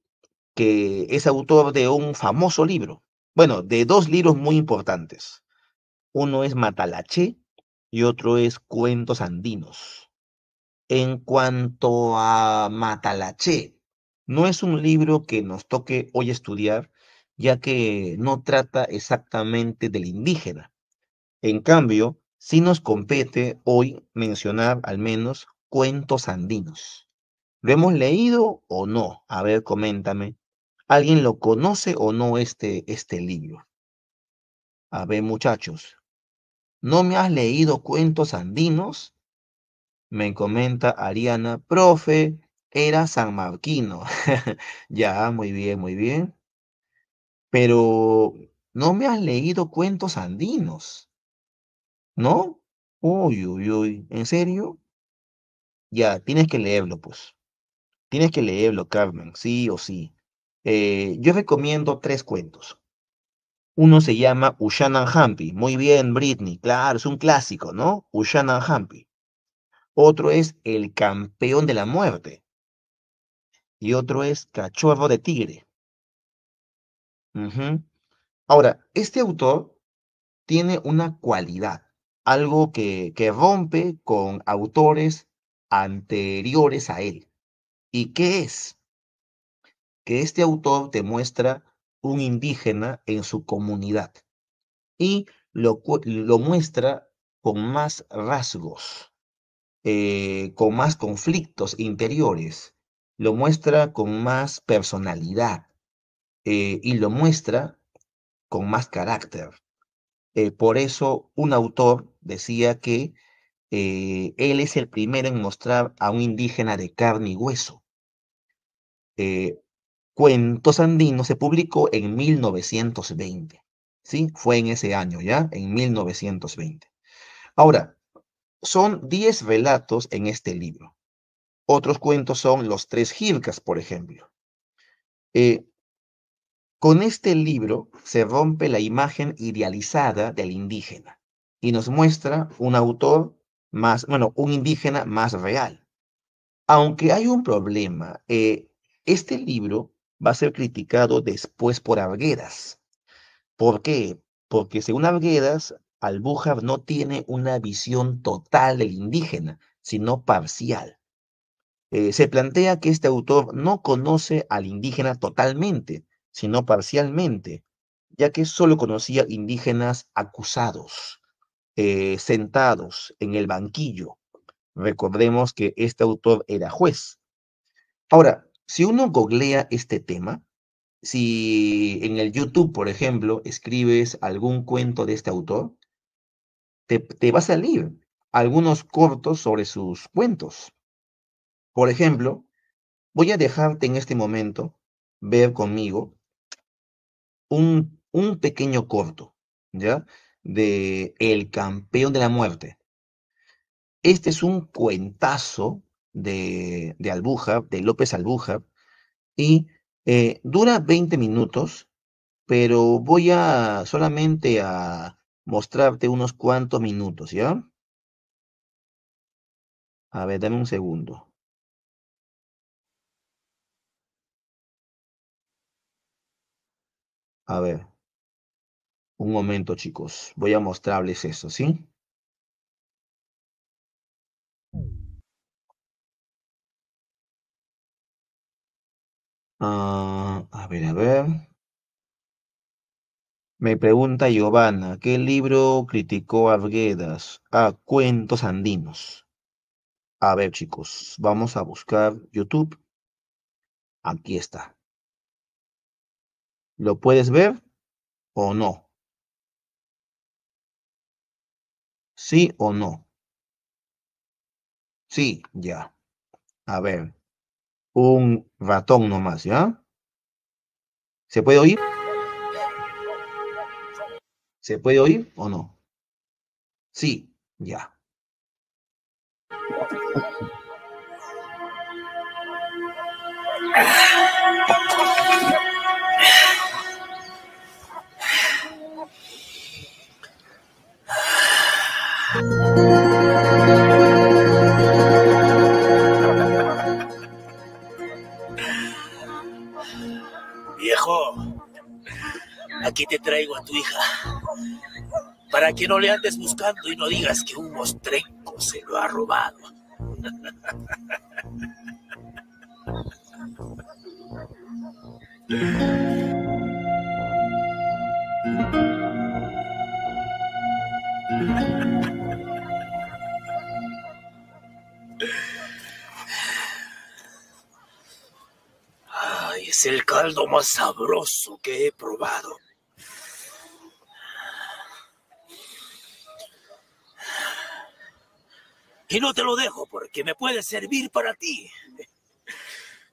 [SPEAKER 1] que es autor de un famoso libro, bueno, de dos libros muy importantes. Uno es Matalache y otro es Cuentos Andinos. En cuanto a Matalache no es un libro que nos toque hoy estudiar, ya que no trata exactamente del indígena. En cambio, sí nos compete hoy mencionar al menos cuentos andinos. ¿Lo hemos leído o no? A ver, coméntame. ¿Alguien lo conoce o no este, este libro? A ver, muchachos, ¿no me has leído cuentos andinos? Me comenta Ariana, profe, era San Marquino. ya, muy bien, muy bien. Pero no me has leído cuentos andinos, ¿no? Uy, uy, uy, ¿en serio? Ya, tienes que leerlo, pues. Tienes que leerlo, Carmen, sí o sí. Eh, yo recomiendo tres cuentos. Uno se llama Ushana Hampi. Muy bien, Britney. Claro, es un clásico, ¿no? Ushana Hampi. Otro es El Campeón de la Muerte y otro es Cachorro de Tigre. Ahora, este autor tiene una cualidad, algo que, rompe con autores anteriores a él. ¿Y qué es? Que este autor te muestra un indígena en su comunidad y lo, muestra con más rasgos, eh, con más conflictos interiores, lo muestra con más personalidad eh, y lo muestra con más carácter. Eh, por eso un autor decía que eh, él es el primero en mostrar a un indígena de carne y hueso. Cuentos Andinos se publicó en 1920, ¿sí? Fue en ese año ya, en 1920. Ahora, son 10 relatos en este libro. Otros cuentos son Los Tres Gilcas, por ejemplo. Eh, con este libro se rompe la imagen idealizada del indígena y nos muestra un autor más, bueno, un indígena más real. Aunque hay un problema, eh, este libro va a ser criticado después por Arguedas. ¿Por qué? Porque según Arguedas, Albújar no tiene una visión total del indígena, sino parcial. Eh, se plantea que este autor no conoce al indígena totalmente, sino parcialmente, ya que solo conocía indígenas acusados, eh, sentados en el banquillo. Recordemos que este autor era juez. Ahora, si uno googlea este tema, si en el YouTube, por ejemplo, escribes algún cuento de este autor, te, te va a salir algunos cortos sobre sus cuentos. Por ejemplo, voy a dejarte en este momento ver conmigo un, un pequeño corto, ¿ya? De El Campeón de la Muerte. Este es un cuentazo de, de Albuja, de López Albuja, y eh, dura 20 minutos, pero voy a solamente a mostrarte unos cuantos minutos, ¿ya?
[SPEAKER 2] A ver, dame un segundo. A ver.
[SPEAKER 1] Un momento, chicos. Voy a mostrarles eso, ¿sí?
[SPEAKER 2] Ah, a ver, a ver. Me
[SPEAKER 1] pregunta Giovanna, ¿qué libro criticó a Arguedas? Ah, cuentos andinos. A ver, chicos, vamos a buscar YouTube. Aquí está. ¿Lo puedes ver o no?
[SPEAKER 2] ¿Sí o no? Sí, ya. A ver, un
[SPEAKER 1] ratón nomás, ¿ya? ¿Se puede oír? ¿Se puede oír o no? Sí, ya. aquí te traigo a tu hija, para que no le andes buscando y no digas que un mostrenco se lo ha robado. Ay, es el caldo más sabroso que he probado. Y no te lo dejo porque me puede servir para ti.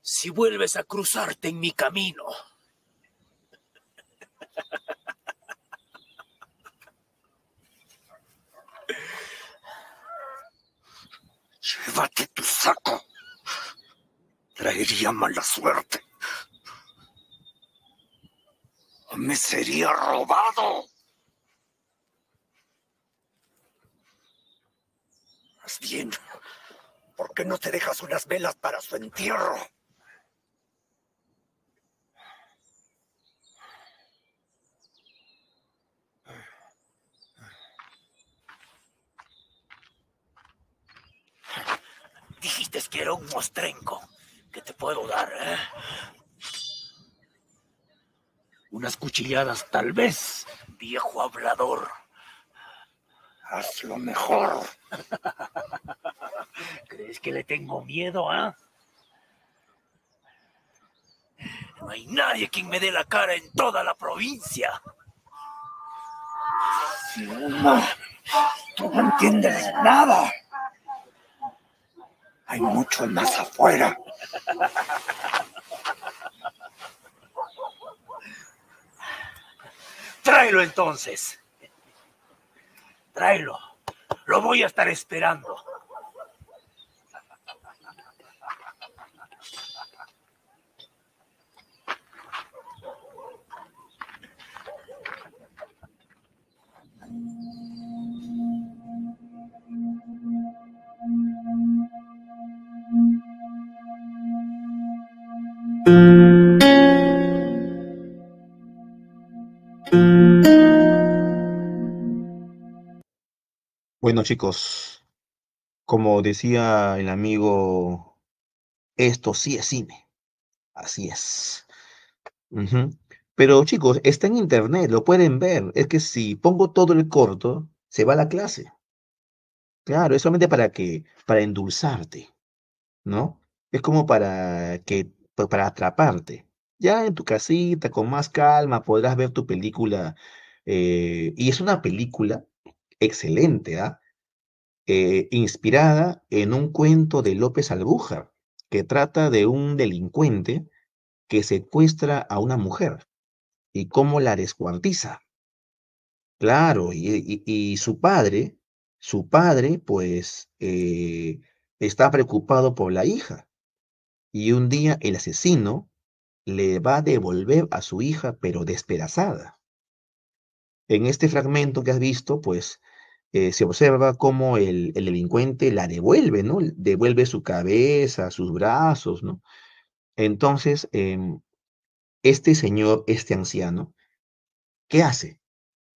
[SPEAKER 1] Si vuelves a cruzarte en mi camino.
[SPEAKER 2] Llévate tu saco. Traería mala suerte. Me sería robado. bien, ¿por qué no te dejas unas velas para su entierro? Dijiste que era un mostrenco. ¿Qué te puedo dar, eh?
[SPEAKER 1] Unas cuchilladas, tal vez, viejo hablador lo mejor. ¿Crees que le tengo miedo, ah? No hay nadie quien me dé la cara en toda la provincia.
[SPEAKER 2] No, tú no entiendes nada. Hay mucho más afuera. Tráelo
[SPEAKER 1] entonces tráelo. Lo voy a estar esperando. Bueno, chicos, como decía el amigo, esto sí es cine. Así es. Pero chicos, está en internet, lo pueden ver. Es que si pongo todo el corto, se va la clase. Claro, es solamente para que, para endulzarte, ¿no? Es como para que, pues, para atraparte. Ya en tu casita, con más calma, podrás ver tu película. Eh, y es una película excelente, ¿ah? Eh, inspirada en un cuento de López Albújar, que trata de un delincuente que secuestra a una mujer y cómo la descuartiza. Claro, y, y, su padre, su padre, pues, eh, está preocupado por la hija. Y un día el asesino le va a devolver a su hija, pero despedazada. En este fragmento que has visto, pues, eh, se observa cómo el, delincuente la devuelve, ¿no? Devuelve su cabeza, sus brazos, ¿no? Entonces, em, este señor, este anciano, ¿qué hace?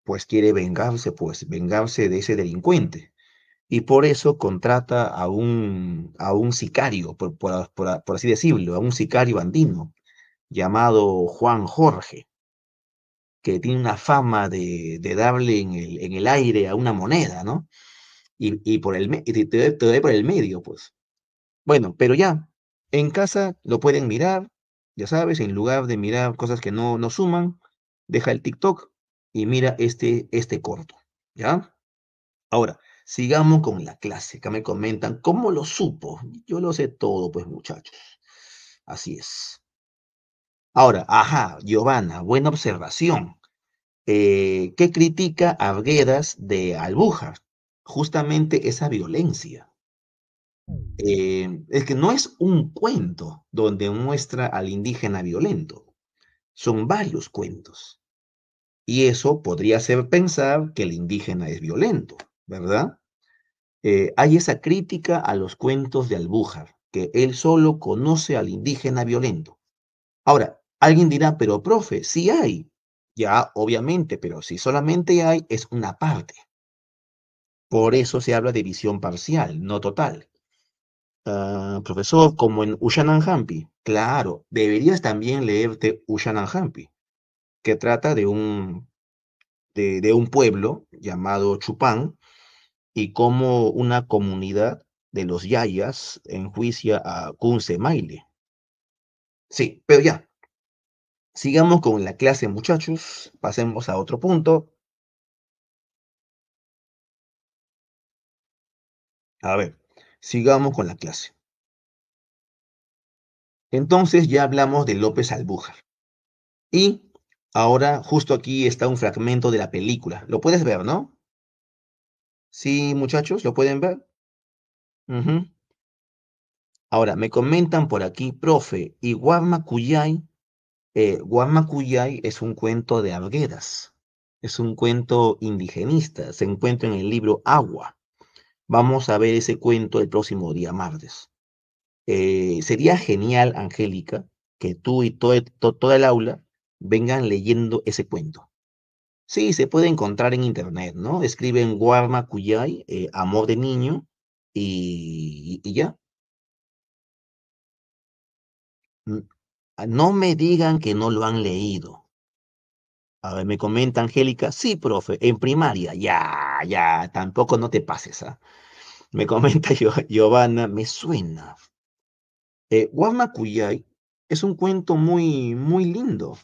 [SPEAKER 1] Pues quiere vengarse, pues, vengarse de ese delincuente. Y por eso contrata a un, a un sicario, por, por así decirlo, a un sicario andino llamado Juan Jorge que tiene una fama de, de darle en el, en el, aire a una moneda, ¿no? Y, y por el te, doy por el medio, pues. Bueno, pero ya, en casa lo pueden mirar, ya sabes, en lugar de mirar cosas que no, no suman, deja el TikTok y mira este, este corto, ¿ya? Ahora, sigamos con la clase. Acá me comentan, ¿cómo lo supo? Yo lo sé todo, pues muchachos. Así es. Ahora, ajá, Giovanna, buena observación. Eh, ¿Qué critica a Arguedas de Albújar? Justamente esa violencia. Eh, es que no es un cuento donde muestra al indígena violento, son varios cuentos. Y eso podría hacer pensar que el indígena es violento, ¿verdad? Eh, hay esa crítica a los cuentos de Albújar, que él solo conoce al indígena violento. Ahora, Alguien dirá, pero profe, si hay. Ya, obviamente, pero si solamente hay, es una parte. Por eso se habla de visión parcial, no total. Ah, profesor, como en Ushanan Hampi. Claro, deberías también leerte Ushanan que trata de un, de, un pueblo llamado Chupán y como una comunidad de los yayas enjuicia a Kunse Sí,
[SPEAKER 2] pero ya, Sigamos con la clase, muchachos. Pasemos a otro punto. A ver, sigamos con la clase. Entonces ya
[SPEAKER 1] hablamos de López Albújar. Y ahora justo aquí está un fragmento de la película. Lo puedes ver, ¿no? Sí, muchachos, lo pueden ver. Ahora, me comentan por aquí, profe, Iguama eh, Guamacuyay es un cuento de Arguedas. es un cuento indigenista, se encuentra en el libro Agua. Vamos a ver ese cuento el próximo día, martes. Eh, sería genial, Angélica, que tú y todo, toda el aula vengan leyendo ese cuento. Sí, se puede encontrar en internet, ¿no? Escriben Guarma eh, Amor de Niño, y ya. Mm. Ah, no me digan que no lo han leído. A ver, me comenta Angélica, sí, profe, en primaria, ya, ya, tampoco no te pases. ¿ah? Me comenta Giovanna, me suena. Eh, Guamacuyay es un cuento muy, muy lindo.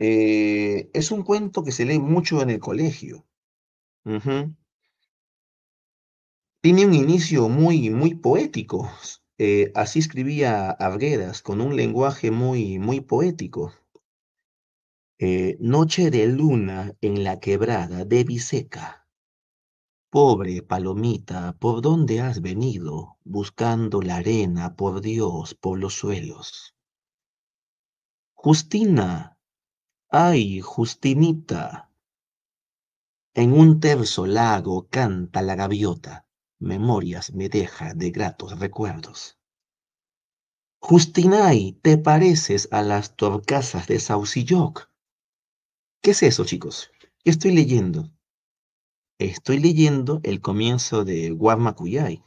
[SPEAKER 1] Eh, es un cuento que se lee mucho en el colegio. Tiene un inicio muy, muy poético. Eh, así escribía Abreras, con un lenguaje muy, muy poético. Eh, noche de luna en la quebrada de Biseca. Pobre palomita, ¿por dónde has venido? Buscando la arena, por Dios, por los suelos. Justina, ay, Justinita. En un terzo lago canta la gaviota memorias me deja de gratos recuerdos. Justinay, te pareces a las torcasas de Sausilloc. ¿Qué es eso, chicos? ¿Qué estoy leyendo? Estoy leyendo el comienzo de Guamacuyay.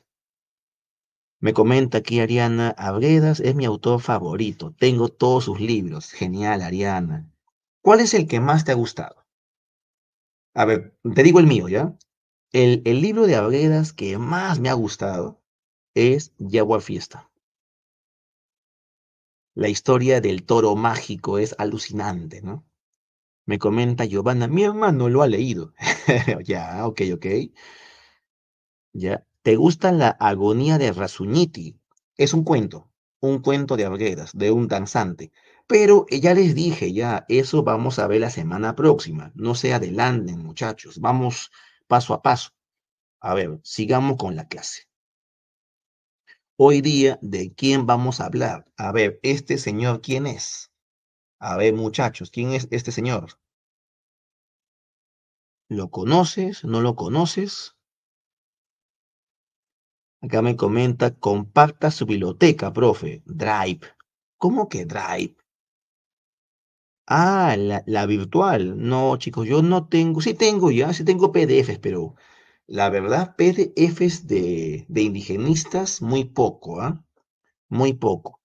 [SPEAKER 1] Me comenta aquí Ariana Abredas, es mi autor favorito. Tengo todos sus libros. Genial, Ariana. ¿Cuál es el que más te ha gustado? A ver, te digo el mío, ¿ya? El, libro de Abregas que más me ha gustado es Yagua Fiesta. La historia del toro mágico es alucinante, ¿no? Me comenta Giovanna, mi hermano lo ha leído. ya, ok, ok. Ya. ¿Te gusta la agonía de Razuñiti? Es un cuento, un cuento de Abregas, de un danzante. Pero ya les dije, ya, eso vamos a ver la semana próxima. No se adelanten, muchachos. Vamos paso a paso. A ver, sigamos con la clase. Hoy día, ¿de quién vamos a hablar? A ver, este señor, ¿quién es? A ver, muchachos, ¿quién es este señor? ¿Lo conoces? ¿No lo conoces? Acá me comenta, compacta su biblioteca, profe. Drive. ¿Cómo que Drive? Ah, la, virtual. No, chicos, yo no tengo, sí tengo ya, sí tengo PDFs, pero la verdad, PDFs de, indigenistas, muy poco, ¿ah? Muy poco.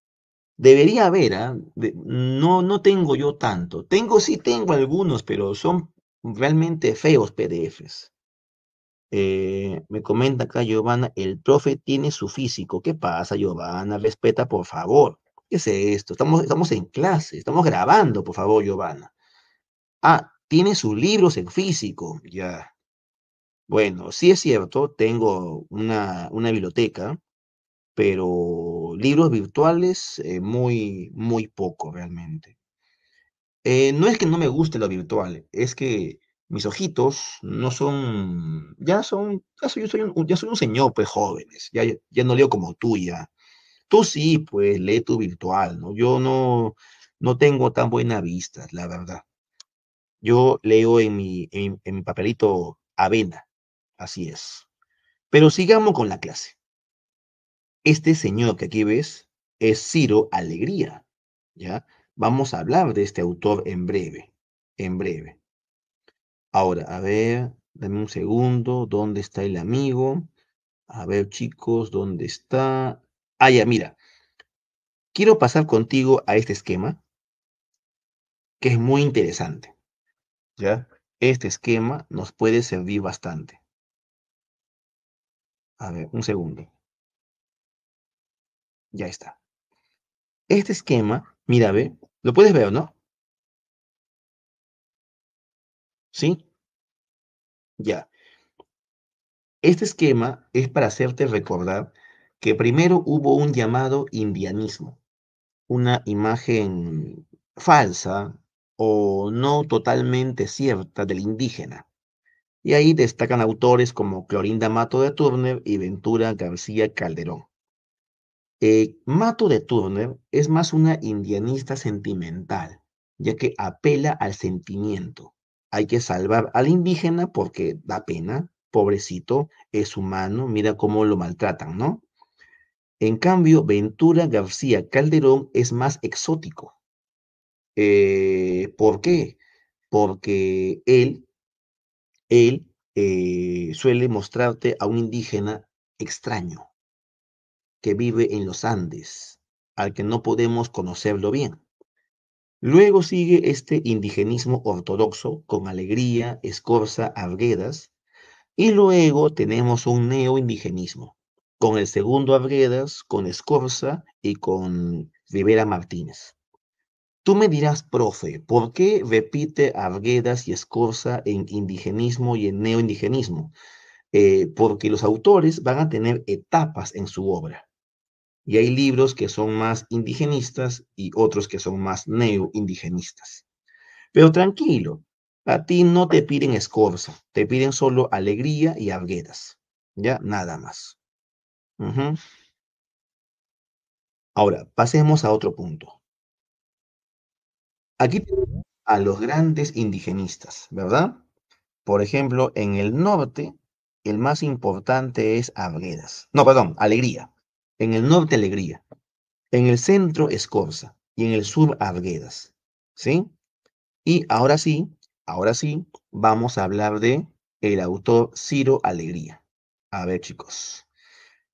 [SPEAKER 1] Debería haber, ah, no, no tengo yo tanto. Tengo, sí tengo algunos, pero son realmente feos PDFs. Eh, me comenta acá Giovanna, el profe tiene su físico. ¿Qué pasa, Giovanna? Respeta, por favor. ¿Qué es esto? Estamos, estamos en clase, estamos grabando, por favor, Giovanna. Ah, tiene sus libros en físico, ya. Bueno, sí es cierto, tengo una, una biblioteca, pero libros virtuales eh, muy, muy poco realmente. Eh, no es que no me guste lo virtual, es que mis ojitos no son, ya son, ya soy, un, ya soy un señor, pues jóvenes, ya, ya no leo como tú ya. Tú sí, pues lee tu virtual, ¿no? Yo no, no tengo tan buena vista, la verdad. Yo leo en mi, en, mi papelito avena, así es. Pero sigamos con la clase. Este señor que aquí ves es Ciro Alegría, ¿ya? Vamos a hablar de este autor en breve, en breve. Ahora, a ver, dame un segundo, ¿dónde está el amigo? A ver, chicos, ¿dónde está? Ah, ya, mira. Quiero pasar contigo a este esquema que es muy interesante. ¿Ya? Este esquema nos puede servir bastante.
[SPEAKER 2] A ver, un segundo. Ya está. Este esquema, mira, ve, lo puedes ver, o ¿no? ¿Sí? Ya. Este esquema
[SPEAKER 1] es para hacerte recordar que primero hubo un llamado indianismo, una imagen falsa o no totalmente cierta del indígena. Y ahí destacan autores como Clorinda Mato de Turner y Ventura García Calderón. Eh, Mato de Turner es más una indianista sentimental, ya que apela al sentimiento. Hay que salvar al indígena porque da pena, pobrecito, es humano, mira cómo lo maltratan, ¿no? En cambio, Ventura García Calderón es más exótico. Eh, ¿Por qué? Porque él, él eh, suele mostrarte a un indígena extraño que vive en los Andes, al que no podemos conocerlo bien. Luego sigue este indigenismo ortodoxo con alegría, escorza, arguedas, y luego tenemos un neoindigenismo con el segundo Abguedas con Escorza y con Rivera Martínez. Tú me dirás, profe, ¿por qué repite Arguedas y Escorza en indigenismo y en neoindigenismo? Eh, porque los autores van a tener etapas en su obra. Y hay libros que son más indigenistas y otros que son más neoindigenistas. Pero tranquilo, a ti no te piden escorza, te piden solo alegría y abguedas, ya nada más. Ahora, pasemos a otro punto. Aquí tenemos a los grandes indigenistas, ¿verdad? Por ejemplo, en el norte, el más importante es Arguedas No, perdón, Alegría. En el norte, Alegría. En el centro, Escorza. Y en el sur, Arguedas ¿Sí? Y ahora sí, ahora sí, vamos a hablar de el autor Ciro Alegría. A ver, chicos.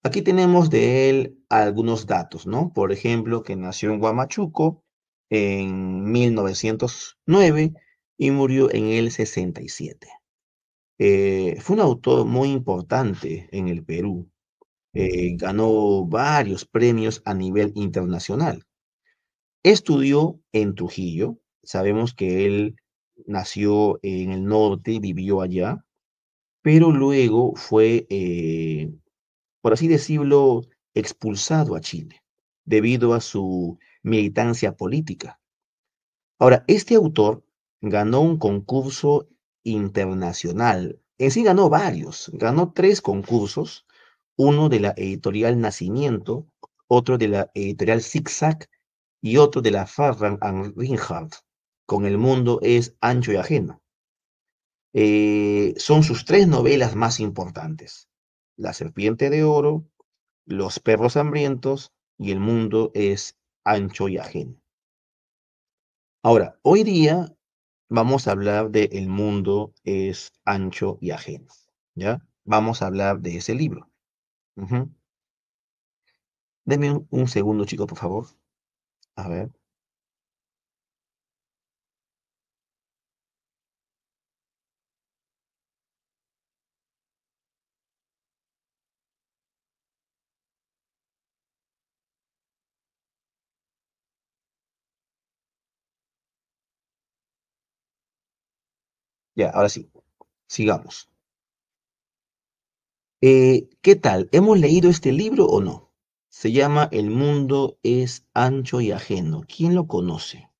[SPEAKER 1] Aquí tenemos de él algunos datos, ¿no? Por ejemplo, que nació en Huamachuco en 1909 y murió en el 67. Eh, fue un autor muy importante en el Perú. Eh, ganó varios premios a nivel internacional. Estudió en Trujillo. Sabemos que él nació en el norte, vivió allá, pero luego fue eh, por así decirlo, expulsado a Chile debido a su militancia política. Ahora, este autor ganó un concurso internacional. En sí ganó varios, ganó tres concursos, uno de la editorial Nacimiento, otro de la editorial Zigzag y otro de la Farran and con El mundo es ancho y ajeno. Eh, son sus tres novelas más importantes la serpiente de oro, los perros hambrientos y el mundo es ancho y ajeno. Ahora, hoy día vamos a hablar de El mundo es ancho y ajeno, ¿ya? Vamos a hablar de ese libro. Deme un, un segundo, chicos, por favor. A ver. Ya, ahora sí, sigamos.
[SPEAKER 2] Eh, ¿Qué
[SPEAKER 1] tal? ¿Hemos leído este libro o no? Se llama El mundo es ancho y ajeno. ¿Quién lo conoce?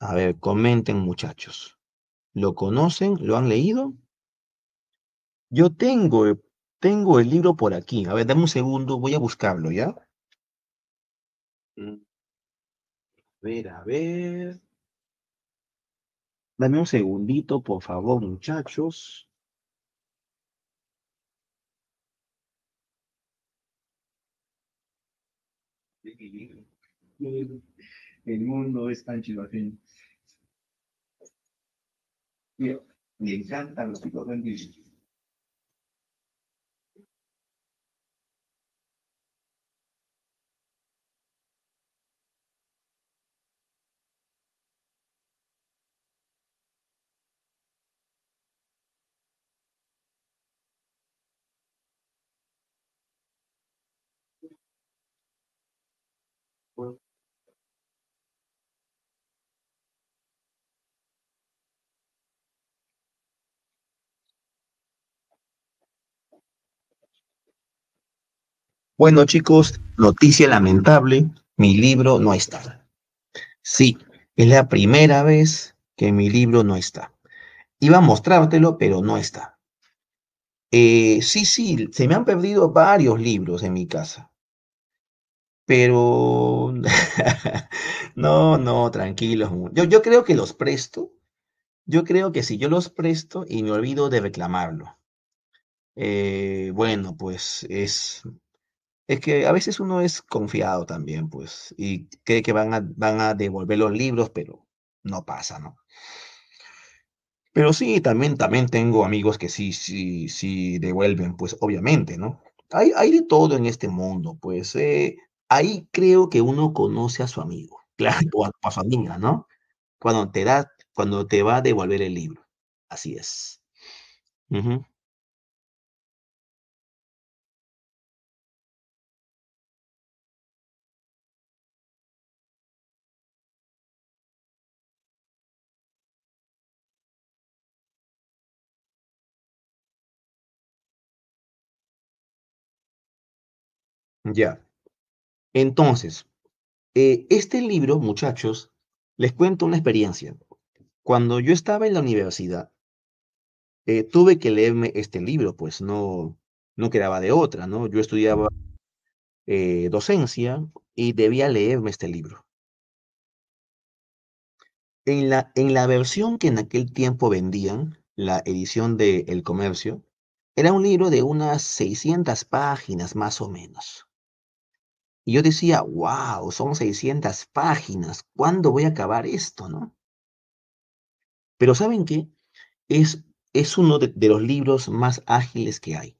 [SPEAKER 1] A ver, comenten muchachos. ¿Lo conocen? ¿Lo han leído? Yo tengo, tengo el libro por aquí. A ver, dame un segundo, voy a buscarlo, ¿ya?
[SPEAKER 2] Mm. A ver, a ver.
[SPEAKER 1] Dame un segundito, por favor, muchachos.
[SPEAKER 2] El mundo es tan chido Me encantan los chicos de
[SPEAKER 1] Bueno, chicos, noticia lamentable, mi libro no está. Sí, es la primera vez que mi libro no está. Iba a mostrártelo, pero no está. Eh, sí, sí, se me han perdido varios libros en mi casa. Pero no, no, tranquilos. Yo, yo creo que los presto. Yo creo que si yo los presto y me olvido de reclamarlo. Eh, bueno, pues es es que a veces uno es confiado también, pues, y cree que van a, van a devolver los libros, pero no pasa, ¿no? Pero sí, también, también tengo amigos que sí, sí, sí devuelven, pues, obviamente, ¿no? Hay, hay de todo en este mundo, pues, eh, ahí creo que uno conoce a su amigo, claro, o a, su amiga, ¿no? Cuando te da, cuando te va a devolver
[SPEAKER 2] el libro, así es. Ya. Entonces,
[SPEAKER 1] eh, este libro, muchachos, les cuento una experiencia. Cuando yo estaba en la universidad, eh, tuve que leerme este libro, pues no, no quedaba de otra, ¿no? Yo estudiaba eh, docencia y debía leerme este libro. En la, en la versión que en aquel tiempo vendían, la edición de El Comercio, era un libro de unas 600 páginas más o menos. Y yo decía, wow, son 600 páginas, ¿cuándo voy a acabar esto, no? Pero ¿saben qué? Es, es uno de, los libros más ágiles que hay.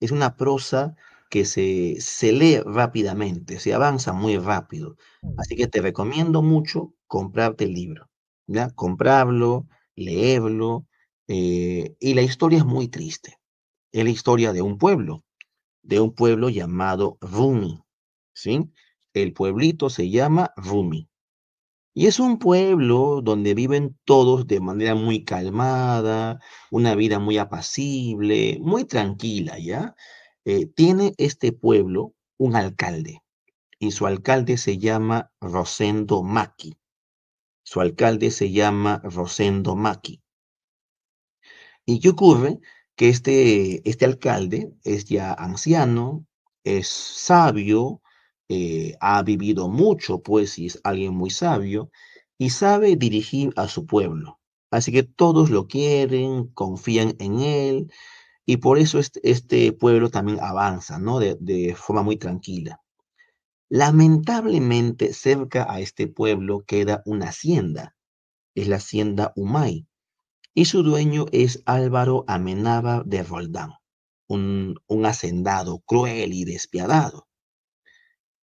[SPEAKER 1] Es una prosa que se, se lee rápidamente, se avanza muy rápido. Mm. Así que te recomiendo mucho comprarte el libro, ¿ya? Comprarlo, leerlo. Eh, y la historia es muy triste. Es la historia de un pueblo, de un pueblo llamado Rumi, el pueblito se llama Rumi. Y es un pueblo donde viven todos de manera muy calmada, una vida muy apacible, muy tranquila, ¿ya? Eh, tiene este pueblo un alcalde y su alcalde se llama Rosendo Maki. Su alcalde se llama Rosendo Maki. ¿Y qué ocurre? Que este, este alcalde es ya anciano, es sabio, eh, ha vivido mucho, pues, y es alguien muy sabio, y sabe dirigir a su pueblo. Así que todos lo quieren, confían en él, y por eso este, pueblo también avanza, ¿no? De, forma muy tranquila. Lamentablemente, cerca a este pueblo queda una hacienda, es la hacienda Humay, y su dueño es Álvaro Amenaba de Roldán, un, un hacendado cruel y despiadado.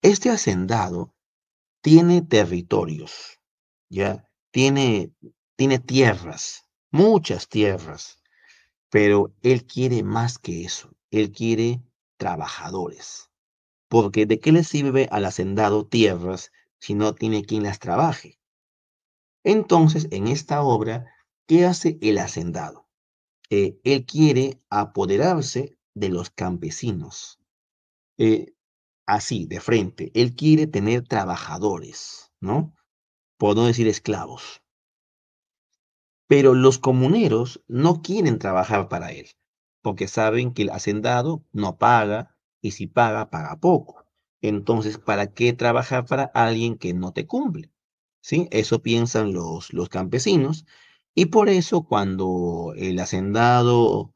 [SPEAKER 1] Este hacendado tiene territorios, ¿ya? Tiene, tiene tierras, muchas tierras, pero él quiere más que eso. Él quiere trabajadores. Porque ¿de qué le sirve al hacendado tierras si no tiene quien las trabaje? Entonces, en esta obra, ¿qué hace el hacendado? Eh, él quiere apoderarse de los campesinos. Eh, así, de frente. Él quiere tener trabajadores, ¿no? Por no decir esclavos. Pero los comuneros no quieren trabajar para él, porque saben que el hacendado no paga y si paga, paga poco. Entonces, ¿para qué trabajar para alguien que no te cumple? ¿Sí? Eso piensan los, los campesinos. Y por eso cuando el hacendado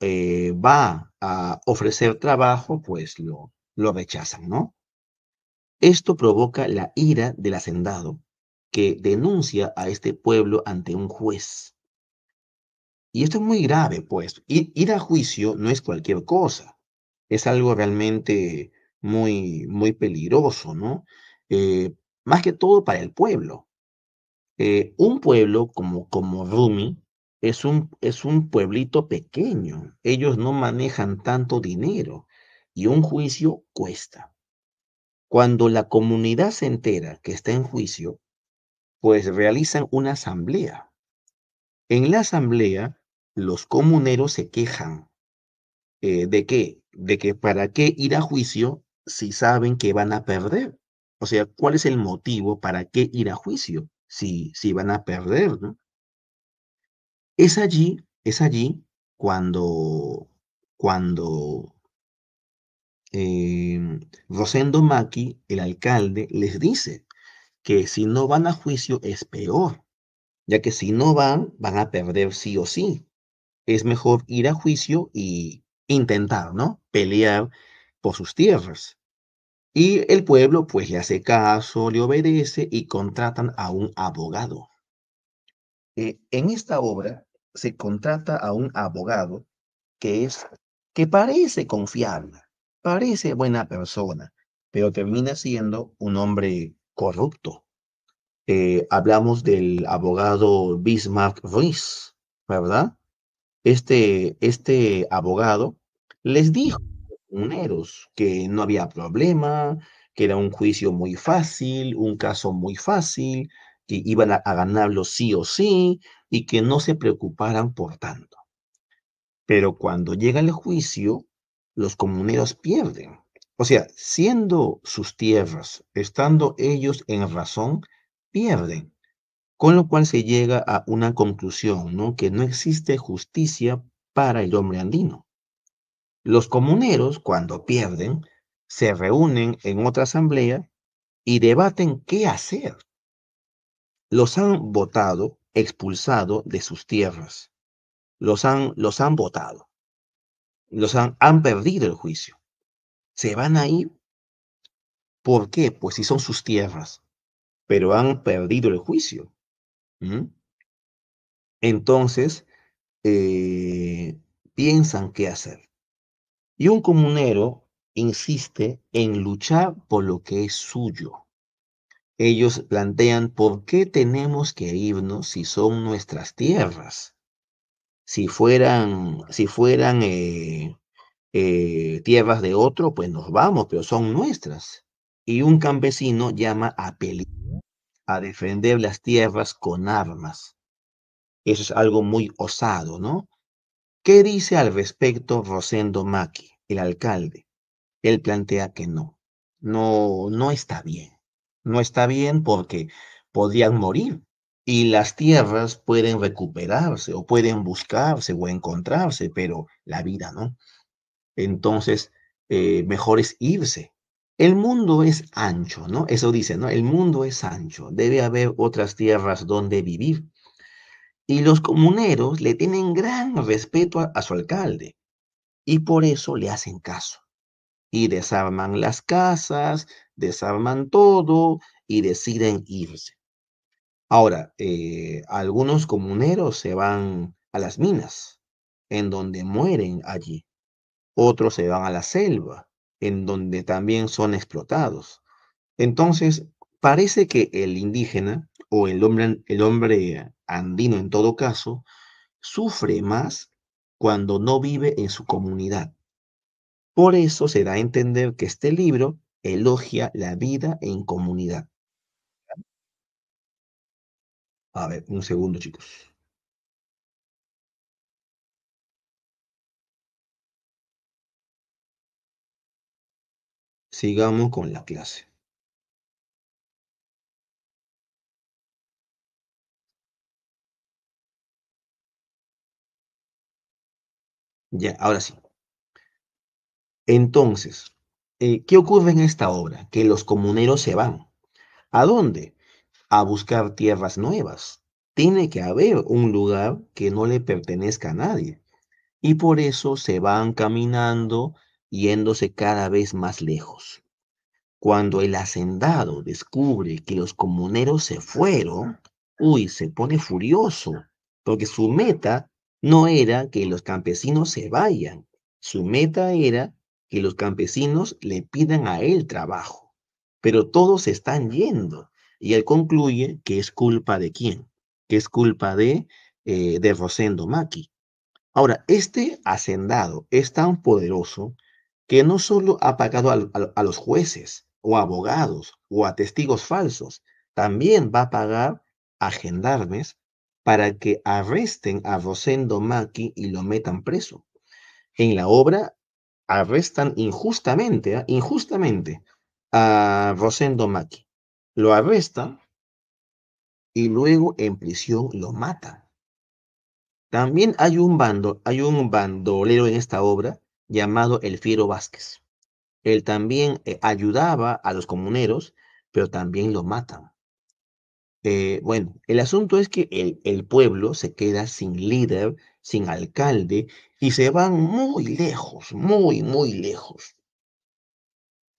[SPEAKER 1] eh, va a ofrecer trabajo, pues lo, lo rechazan, ¿no? Esto provoca la ira del hacendado, que denuncia a este pueblo ante un juez. Y esto es muy grave, pues. Ir, a juicio no es cualquier cosa. Es algo realmente muy, muy peligroso, ¿no? Eh, más que todo para el pueblo. Eh, un pueblo como, como Rumi es un, es un pueblito pequeño. Ellos no manejan tanto dinero y un juicio cuesta. Cuando la comunidad se entera que está en juicio, pues realizan una asamblea. En la asamblea, los comuneros se quejan. Eh, ¿De qué? De que para qué ir a juicio si saben que van a perder. O sea, ¿cuál es el motivo para qué ir a juicio si, si van a perder? ¿no? Es allí, es allí cuando, cuando Em, Rosendo Maki, el alcalde, les dice que si no van a juicio es peor, ya que si no van, van a perder sí o sí. Es mejor ir a juicio y intentar, ¿no? Pelear por sus tierras. Y el pueblo pues le hace caso, le obedece y contratan a un abogado. Eh, en esta obra se contrata a un abogado que es que parece confiable, Parece buena persona, pero termina siendo un hombre corrupto. Eh, hablamos del abogado Bismarck Ruiz, ¿verdad? Este, este abogado les dijo a los que no había problema, que era un juicio muy fácil, un caso muy fácil, que iban a, a ganarlo sí o sí y que no se preocuparan por tanto. Pero cuando llega el juicio, los comuneros pierden. O sea, siendo sus tierras, estando ellos en razón, pierden. Con lo cual se llega a una conclusión, ¿no? Que no existe justicia para el hombre andino. Los comuneros, cuando pierden, se reúnen en otra asamblea y debaten qué hacer. Los han votado, expulsado de sus tierras. Los han, los han votado los han, perdido el juicio. Se van a ir. ¿Por qué? Pues si son sus tierras, pero han perdido el juicio. Entonces, eh, piensan qué hacer. Y un comunero insiste en luchar por lo que es suyo. Ellos plantean por qué tenemos que irnos si son nuestras tierras si fueran, si fueran eh, eh, tierras de otro, pues nos vamos, pero son nuestras. Y un campesino llama a pelear, a defender las tierras con armas. Eso es algo muy osado, ¿no? ¿Qué dice al respecto Rosendo Maki, el alcalde? Él plantea que no, no, no está bien. No está bien porque podían morir, y las tierras pueden recuperarse o pueden buscarse o encontrarse, pero la vida no. Entonces, eh, mejor es irse. El mundo es ancho, ¿no? Eso dice, ¿no? El mundo es ancho, debe haber otras tierras donde vivir. Y los comuneros le tienen gran respeto a su alcalde y por eso le hacen caso. Y desarman las casas, desarman todo y deciden irse. Ahora, eh, algunos comuneros se van a las minas, en donde mueren allí. Otros se van a la selva, en donde también son explotados. Entonces, parece que el indígena o el hombre andino en todo caso, sufre más cuando no vive en su comunidad. Por eso se da a entender que este libro elogia la vida en comunidad.
[SPEAKER 2] A ver, un segundo, chicos. Sigamos con la clase. Ya, ahora sí.
[SPEAKER 1] Entonces, eh, ¿qué ocurre en esta obra? Que los comuneros se van. ¿A dónde? a buscar tierras nuevas. Tiene que haber un lugar que no le pertenezca a nadie. Y por eso se van caminando yéndose cada vez más lejos. Cuando el hacendado descubre que los comuneros se fueron, uy, se pone furioso, porque su meta no era que los campesinos se vayan, su meta era que los campesinos le pidan a él trabajo, pero todos están yendo. Y él concluye que es culpa de quién, que es culpa de, eh, de Rosendo Maki. Ahora, este hacendado es tan poderoso que no solo ha pagado a, los jueces o abogados o a testigos falsos, también va a pagar a gendarmes para que arresten a Rosendo Maki y lo metan preso. En la obra arrestan injustamente, ¿ah? injustamente a Rosendo Maki lo arrestan y luego en prisión lo matan. También hay un bando, hay un bandolero en esta obra llamado El Fiero Vázquez. Él también eh, ayudaba a los comuneros, pero también lo matan. Eh, bueno, el asunto es que el, pueblo se queda sin líder, sin alcalde, y se van muy lejos, muy, muy lejos.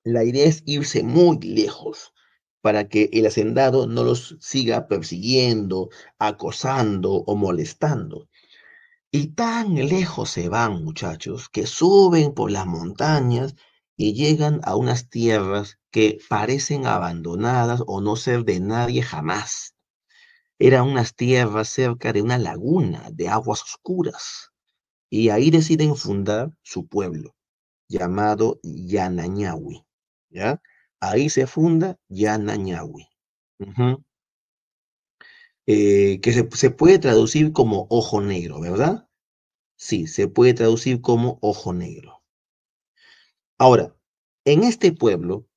[SPEAKER 1] La idea es irse muy lejos para que el hacendado no los siga persiguiendo, acosando o molestando. Y tan lejos se van, muchachos, que suben por las montañas y llegan a unas tierras que parecen abandonadas o no ser de nadie jamás. Eran unas tierras cerca de una laguna de aguas oscuras. Y ahí deciden fundar su pueblo, llamado Yanañahui. ¿Ya? Ahí se funda Yanañahui, eh, que se, puede traducir como ojo negro, ¿verdad? Sí, se puede traducir como ojo negro. Ahora, en este pueblo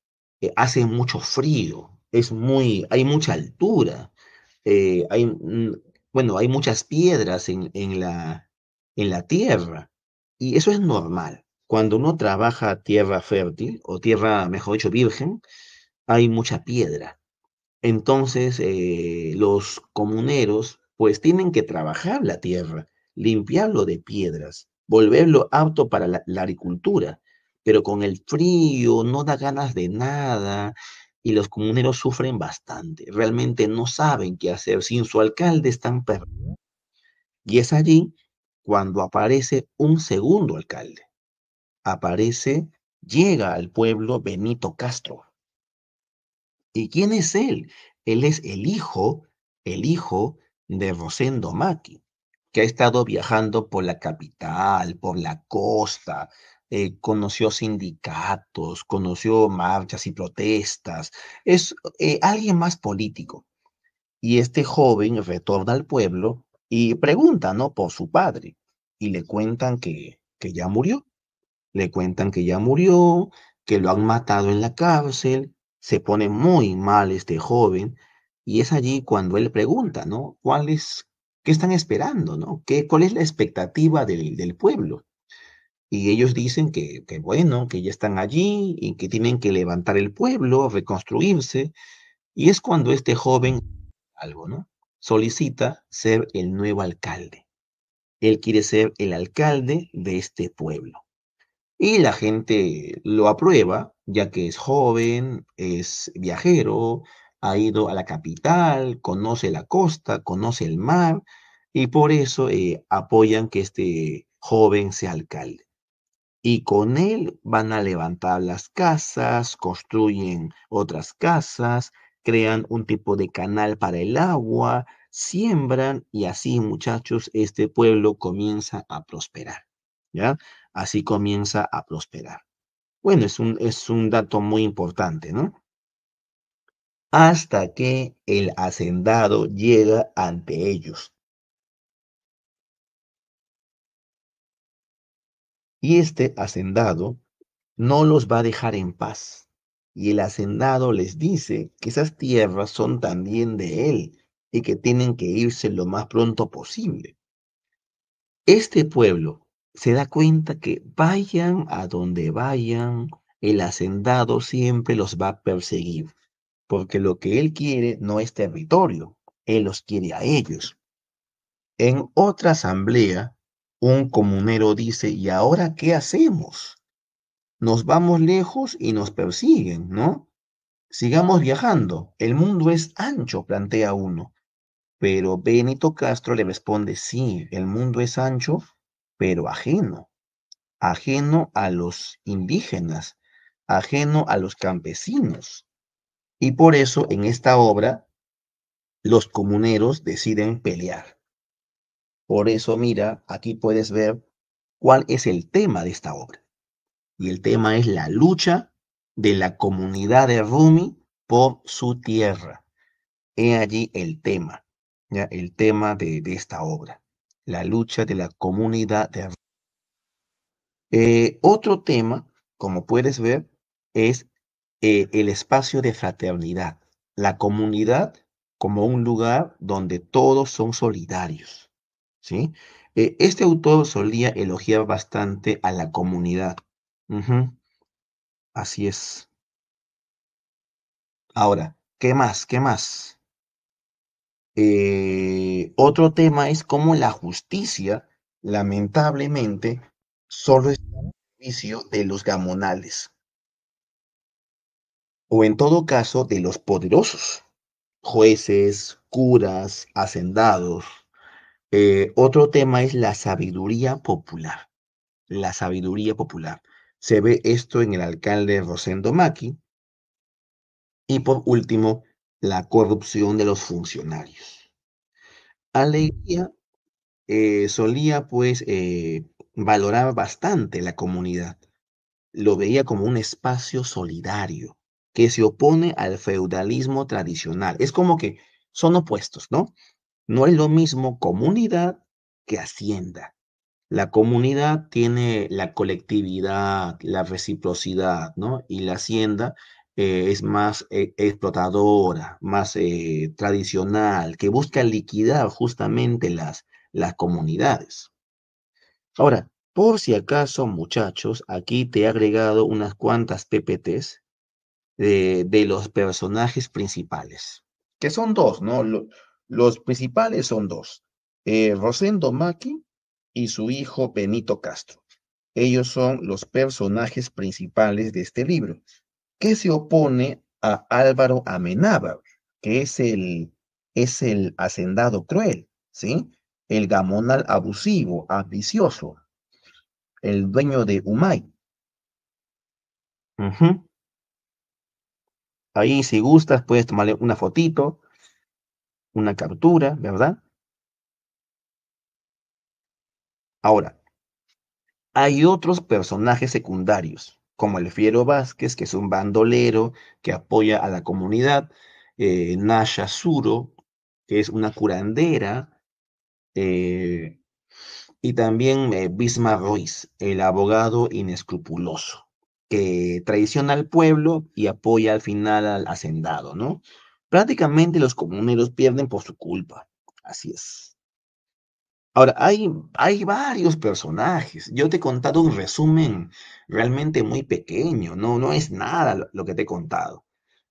[SPEAKER 1] eh, hace mucho frío, es muy, hay mucha altura, eh, hay, mm, bueno, hay muchas piedras en, la, en la tierra, y eso es normal. Cuando uno trabaja tierra fértil o tierra, mejor dicho, virgen, hay mucha piedra. Entonces, eh, los comuneros, pues tienen que trabajar la tierra, limpiarlo de piedras, volverlo apto para la, la agricultura. Pero con el frío no da ganas de nada, y los comuneros sufren bastante. Realmente no saben qué hacer. Sin su alcalde están perdidos. Y es allí cuando aparece un segundo alcalde, aparece, llega al pueblo Benito Castro. ¿Y quién es él? Él es el hijo, el hijo de Rosendo Maki, que ha estado viajando por la capital, por la costa, eh, conoció sindicatos, conoció marchas y protestas, es eh, alguien más político. Y este joven retorna al pueblo y pregunta, ¿no? Por su padre. Y le cuentan que, que ya murió le cuentan que ya murió, que lo han matado en la cárcel, se pone muy mal este joven y es allí cuando él pregunta, ¿no? ¿Cuál es, qué están esperando, ¿no? ¿Qué, ¿Cuál es la expectativa del, del pueblo? Y ellos dicen que, que, bueno, que ya están allí y que tienen que levantar el pueblo, reconstruirse. Y es cuando este joven, algo, ¿no? Solicita ser el nuevo alcalde. Él quiere ser el alcalde de este pueblo. Y la gente lo aprueba, ya que es joven, es viajero, ha ido a la capital, conoce la costa, conoce el mar, y por eso eh, apoyan que este joven sea alcalde. Y con él van a levantar las casas, construyen otras casas, crean un tipo de canal para el agua, siembran y así muchachos este pueblo comienza a prosperar. ¿ya? Así comienza a prosperar. Bueno, es un, es un dato muy importante, ¿no? Hasta que el hacendado llega ante ellos. Y este hacendado no los va a dejar en paz. Y el hacendado les dice que esas tierras son también de él y que tienen que irse lo más pronto posible. Este pueblo se da cuenta que vayan a donde vayan, el hacendado siempre los va a perseguir, porque lo que él quiere no es territorio, él los quiere a ellos. En otra asamblea, un comunero dice, ¿y ahora qué hacemos? Nos vamos lejos y nos persiguen, ¿no? Sigamos viajando, el mundo es ancho, plantea uno. Pero Benito Castro le responde, sí, el mundo es ancho, pero ajeno, ajeno a los indígenas, ajeno a los campesinos. Y por eso en esta obra los comuneros deciden pelear. Por eso, mira, aquí puedes ver cuál es el tema de esta obra. Y el tema es la lucha de la comunidad de Rumi por su tierra. He allí el tema, ya el tema de, de esta obra la lucha de la comunidad de eh, otro tema, como puedes ver, es eh, el espacio de fraternidad, la comunidad como un lugar donde todos son solidarios. ¿sí? Eh, este autor solía elogiar bastante a la comunidad. Así es. Ahora, ¿qué más? ¿Qué más? Eh, otro tema es cómo la justicia, lamentablemente, solo es un servicio de los gamonales, o en todo caso de los poderosos, jueces, curas, hacendados. Eh, otro tema es la sabiduría popular, la sabiduría popular. Se ve esto en el alcalde Rosendo Maki. Y por último, la corrupción de los funcionarios.
[SPEAKER 2] Alegría
[SPEAKER 1] eh, solía pues eh, valorar bastante la comunidad, lo veía como un espacio solidario que se opone al feudalismo tradicional. Es como que son opuestos, ¿no? No es lo mismo comunidad que hacienda. La comunidad tiene la colectividad, la reciprocidad, ¿no? Y la hacienda eh, es más eh, explotadora, más eh, tradicional, que busca liquidar justamente las, las comunidades. Ahora, por si acaso, muchachos, aquí te he agregado unas cuantas PPTs de, de los personajes principales, que son dos, ¿no? los principales son dos, Rosendo Maki y su hijo Benito Castro. Ellos son los personajes principales de este libro que se opone a Álvaro Amenábar, que es el, es el hacendado cruel, ¿sí? El gamonal abusivo, ambicioso, el dueño de Humay. Ahí, si gustas, puedes tomarle una fotito, una captura, ¿verdad? Ahora, hay otros personajes secundarios como el Fiero Vázquez, que es un bandolero que apoya a la comunidad, eh, Nasha Suro, que es una curandera, eh, y también eh, Bisma el abogado inescrupuloso, que traiciona al pueblo y apoya al final al hacendado, ¿no? Prácticamente los comuneros pierden por su culpa. Así es. Ahora, hay, hay varios personajes. Yo te he contado un resumen realmente muy pequeño, no, no es nada lo que te he contado.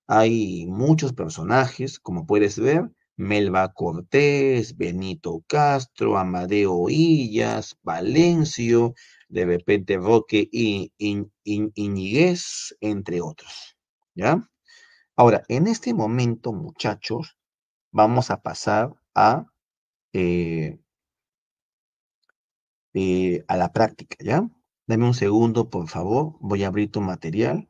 [SPEAKER 1] Hay muchos personajes, como puedes ver, Melba Cortés, Benito Castro, Amadeo Illas, Valencio, de repente Roque y Iñiguez, entre otros. ¿Ya? Ahora, en este momento, muchachos, vamos a pasar a eh, eh, a la práctica, ¿ya? Dame un segundo, por favor. Voy a
[SPEAKER 2] abrir tu material.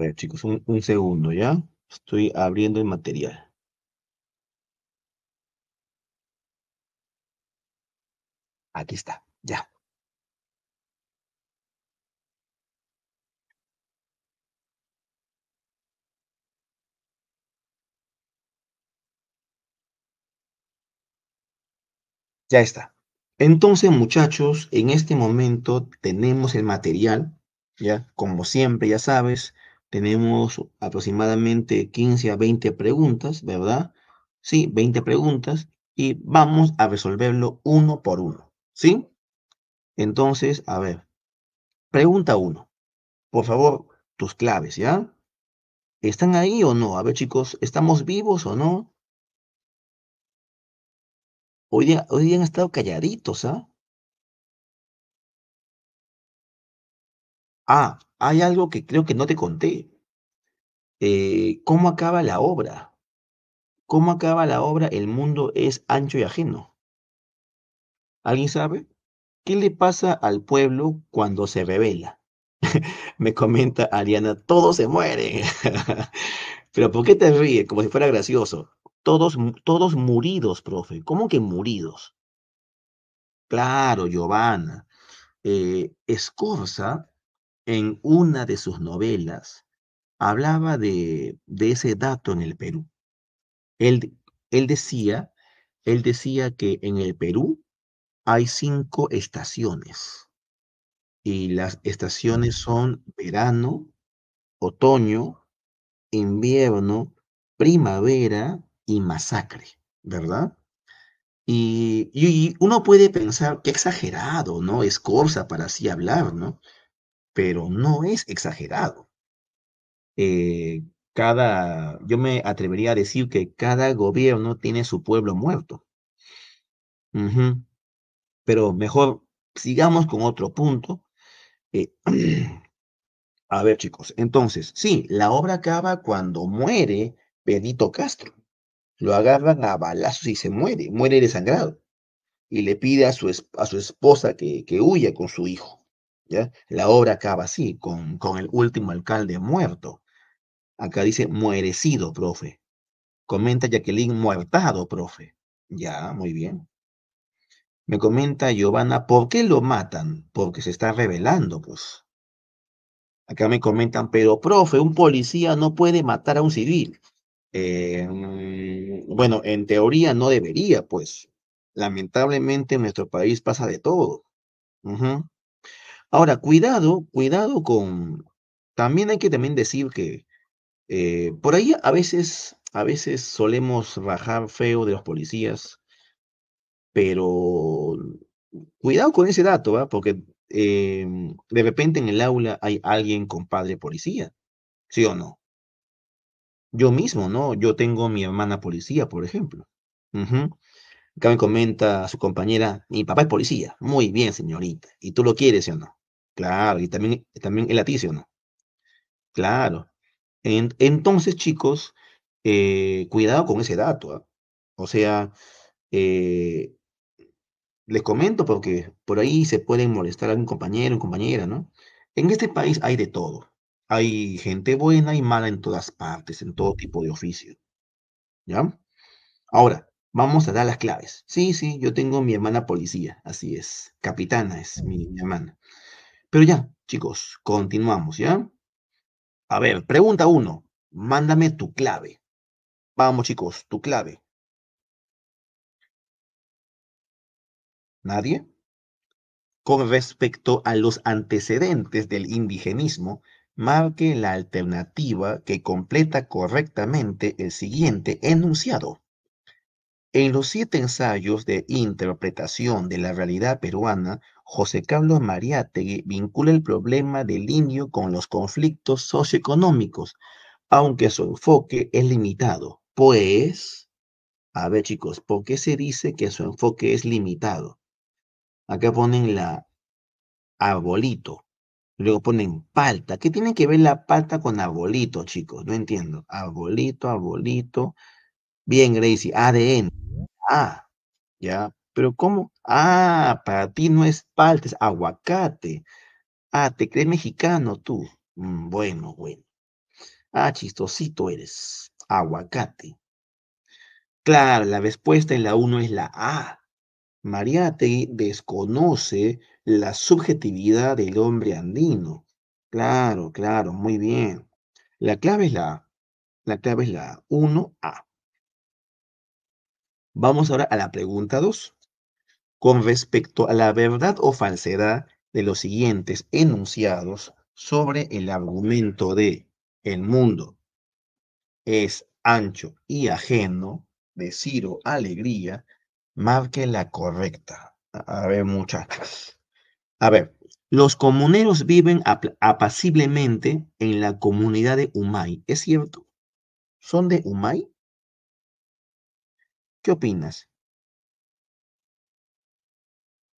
[SPEAKER 2] A chicos, un, un segundo,
[SPEAKER 1] ¿ya? Estoy abriendo el material.
[SPEAKER 2] Aquí está, ya.
[SPEAKER 1] Ya está. Entonces, muchachos, en este momento tenemos el material, ya, como siempre, ya sabes, tenemos aproximadamente 15 a 20 preguntas, ¿verdad? Sí, 20 preguntas y vamos a resolverlo uno por uno, ¿sí? Entonces, a ver, pregunta uno. Por favor, tus claves, ¿ya? ¿Están ahí
[SPEAKER 2] o no? A ver, chicos, ¿estamos vivos o no? Hoy día, hoy día han estado calladitos, ¿ah? Ah, hay algo que creo que no te conté. Eh,
[SPEAKER 1] ¿Cómo acaba la obra? ¿Cómo acaba la obra El mundo es ancho y ajeno? ¿Alguien sabe? ¿Qué le pasa al pueblo cuando se revela? Me comenta Ariana, todos se mueren. Pero ¿por qué te ríes? Como si fuera gracioso. Todos, todos muridos, profe. ¿Cómo que muridos? Claro, Giovanna. Eh, Escorza en una de sus novelas hablaba de, ese dato en el Perú. Él, decía, él decía que en el Perú hay cinco estaciones y las estaciones son verano, otoño, invierno, primavera y masacre, ¿verdad? Y, uno puede pensar que exagerado, ¿no? Es cosa para así hablar, ¿no? pero no es exagerado. Eh, cada, yo me atrevería a decir que cada gobierno tiene su pueblo muerto. Pero mejor sigamos con otro punto. Eh, a ver, chicos, entonces, sí, la obra acaba cuando muere Benito Castro. Lo agarran a balazos y se muere, muere desangrado. Y le pide a su, a su esposa que, que huya con su hijo. La obra acaba así, con, con el último alcalde muerto. Acá dice muerecido, profe. Comenta Jacqueline muertado, profe. Ya, muy bien. Me comenta Giovanna, ¿por qué lo matan? Porque se está revelando, pues. Acá me comentan, pero profe, un policía no puede matar a un civil. Eh, mm, bueno, en teoría no debería, pues. Lamentablemente en nuestro país pasa de todo. Ahora, cuidado, cuidado con... También hay que también decir que eh, por ahí a veces, a veces solemos rajar feo de los policías, pero cuidado con ese dato, ¿va? porque em, de repente en el aula hay alguien con padre policía, ¿sí o no? Yo mismo, ¿no? Yo tengo mi hermana policía, por ejemplo. Acá me comenta a su compañera, mi papá es policía. Muy bien, señorita. ¿Y tú lo quieres, o no? Claro, y también, también el laticio, ¿no? Claro. entonces, chicos, eh, cuidado con ese dato. ¿ah? O sea, eh, les comento porque por ahí se pueden molestar a un compañero, una compañera, ¿no? En este país hay de todo. Hay gente buena y mala en todas partes, en todo tipo de oficio. ¿Ya? Ahora, vamos a dar las claves. Sí, sí, yo tengo mi hermana policía, así es. Capitana es mi hermana. Pero ya, chicos, continuamos, ¿ya? A ver, pregunta uno. Mándame
[SPEAKER 2] tu clave. Vamos, chicos, tu clave. ¿Nadie? Con respecto a los
[SPEAKER 1] antecedentes del indigenismo, marque la alternativa que completa correctamente el siguiente enunciado. En los siete ensayos de interpretación de la realidad peruana, José Carlos Mariátegui vincula el problema del indio con los conflictos socioeconómicos, aunque su enfoque es limitado. Pues, a ver chicos, ¿por qué se dice que su enfoque es limitado? Acá ponen la abolito, luego ponen palta. ¿Qué tiene que ver la palta con abolito, chicos? No entiendo. Abolito, abolito. Bien, Gracie, ADN. Ah, ya. Pero ¿cómo? Ah, para ti no es palta, es aguacate. Ah, te crees mexicano tú. Mm, bueno, bueno. Ah, chistosito eres. Aguacate. Claro, la respuesta en la 1 es la A. Mariate desconoce la subjetividad del hombre andino. Claro, claro, muy bien. La clave es la A. La clave es la 1A. Vamos ahora a la pregunta 2. Con respecto a la verdad o falsedad de los siguientes enunciados sobre el argumento de el mundo es ancho y ajeno de Ciro Alegría, marque la correcta. A ver, muchachos. A ver, los comuneros viven apaciblemente en la comunidad de Humay, ¿es cierto?
[SPEAKER 2] ¿Son de Humay? ¿Qué opinas?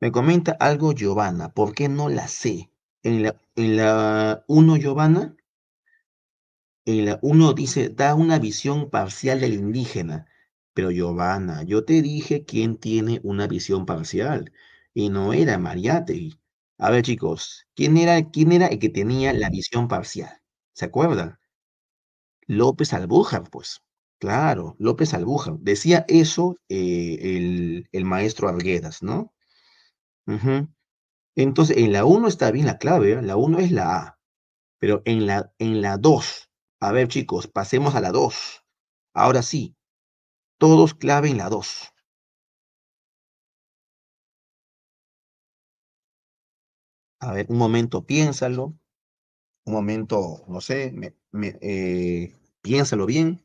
[SPEAKER 2] Me comenta algo Giovanna, ¿por qué no la sé?
[SPEAKER 1] En la, en la 1 Giovanna, en la 1 dice, da una visión parcial del indígena. Pero Giovanna, yo te dije quién tiene una visión parcial y no era Mariate. A ver, chicos, ¿quién era, quién era el que tenía la visión parcial? ¿Se acuerdan? López Albújar, pues. Claro, López Albuja. Decía eso eh, el, maestro Arguedas, ¿no? Entonces, en la 1 está bien la clave, ¿eh? la 1 es la A, pero en la, 2, a ver chicos, pasemos a la
[SPEAKER 2] 2. Ahora sí, todos clave en la 2. A ver, un momento,
[SPEAKER 1] piénsalo. Un momento, no sé, eh, piénsalo bien.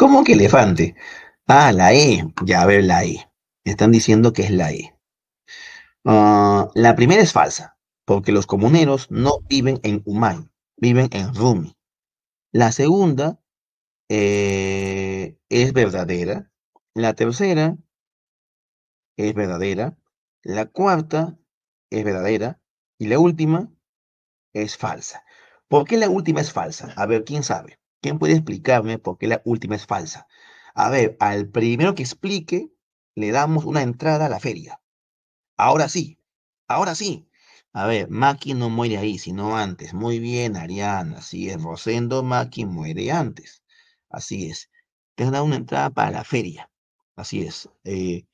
[SPEAKER 1] ¿Cómo que elefante? Ah, la E. Ya, a ver la E. Están diciendo que es la E. Ah, la primera es falsa, porque los comuneros no viven en Humay, viven en Rumi. La segunda eh, es verdadera. La tercera es verdadera. La cuarta es verdadera. Y la última es falsa. ¿Por qué la última es falsa? A ver, ¿quién sabe? ¿Quién puede explicarme por qué la última es falsa? A ver, al primero que explique, le damos una entrada a la feria. Ahora sí, ahora sí. A ver, Maki no muere ahí, sino antes. Muy bien, Ariana, así es. Rosendo Maki muere antes. Así es. Te da dado una entrada para la feria. Así es. Eh,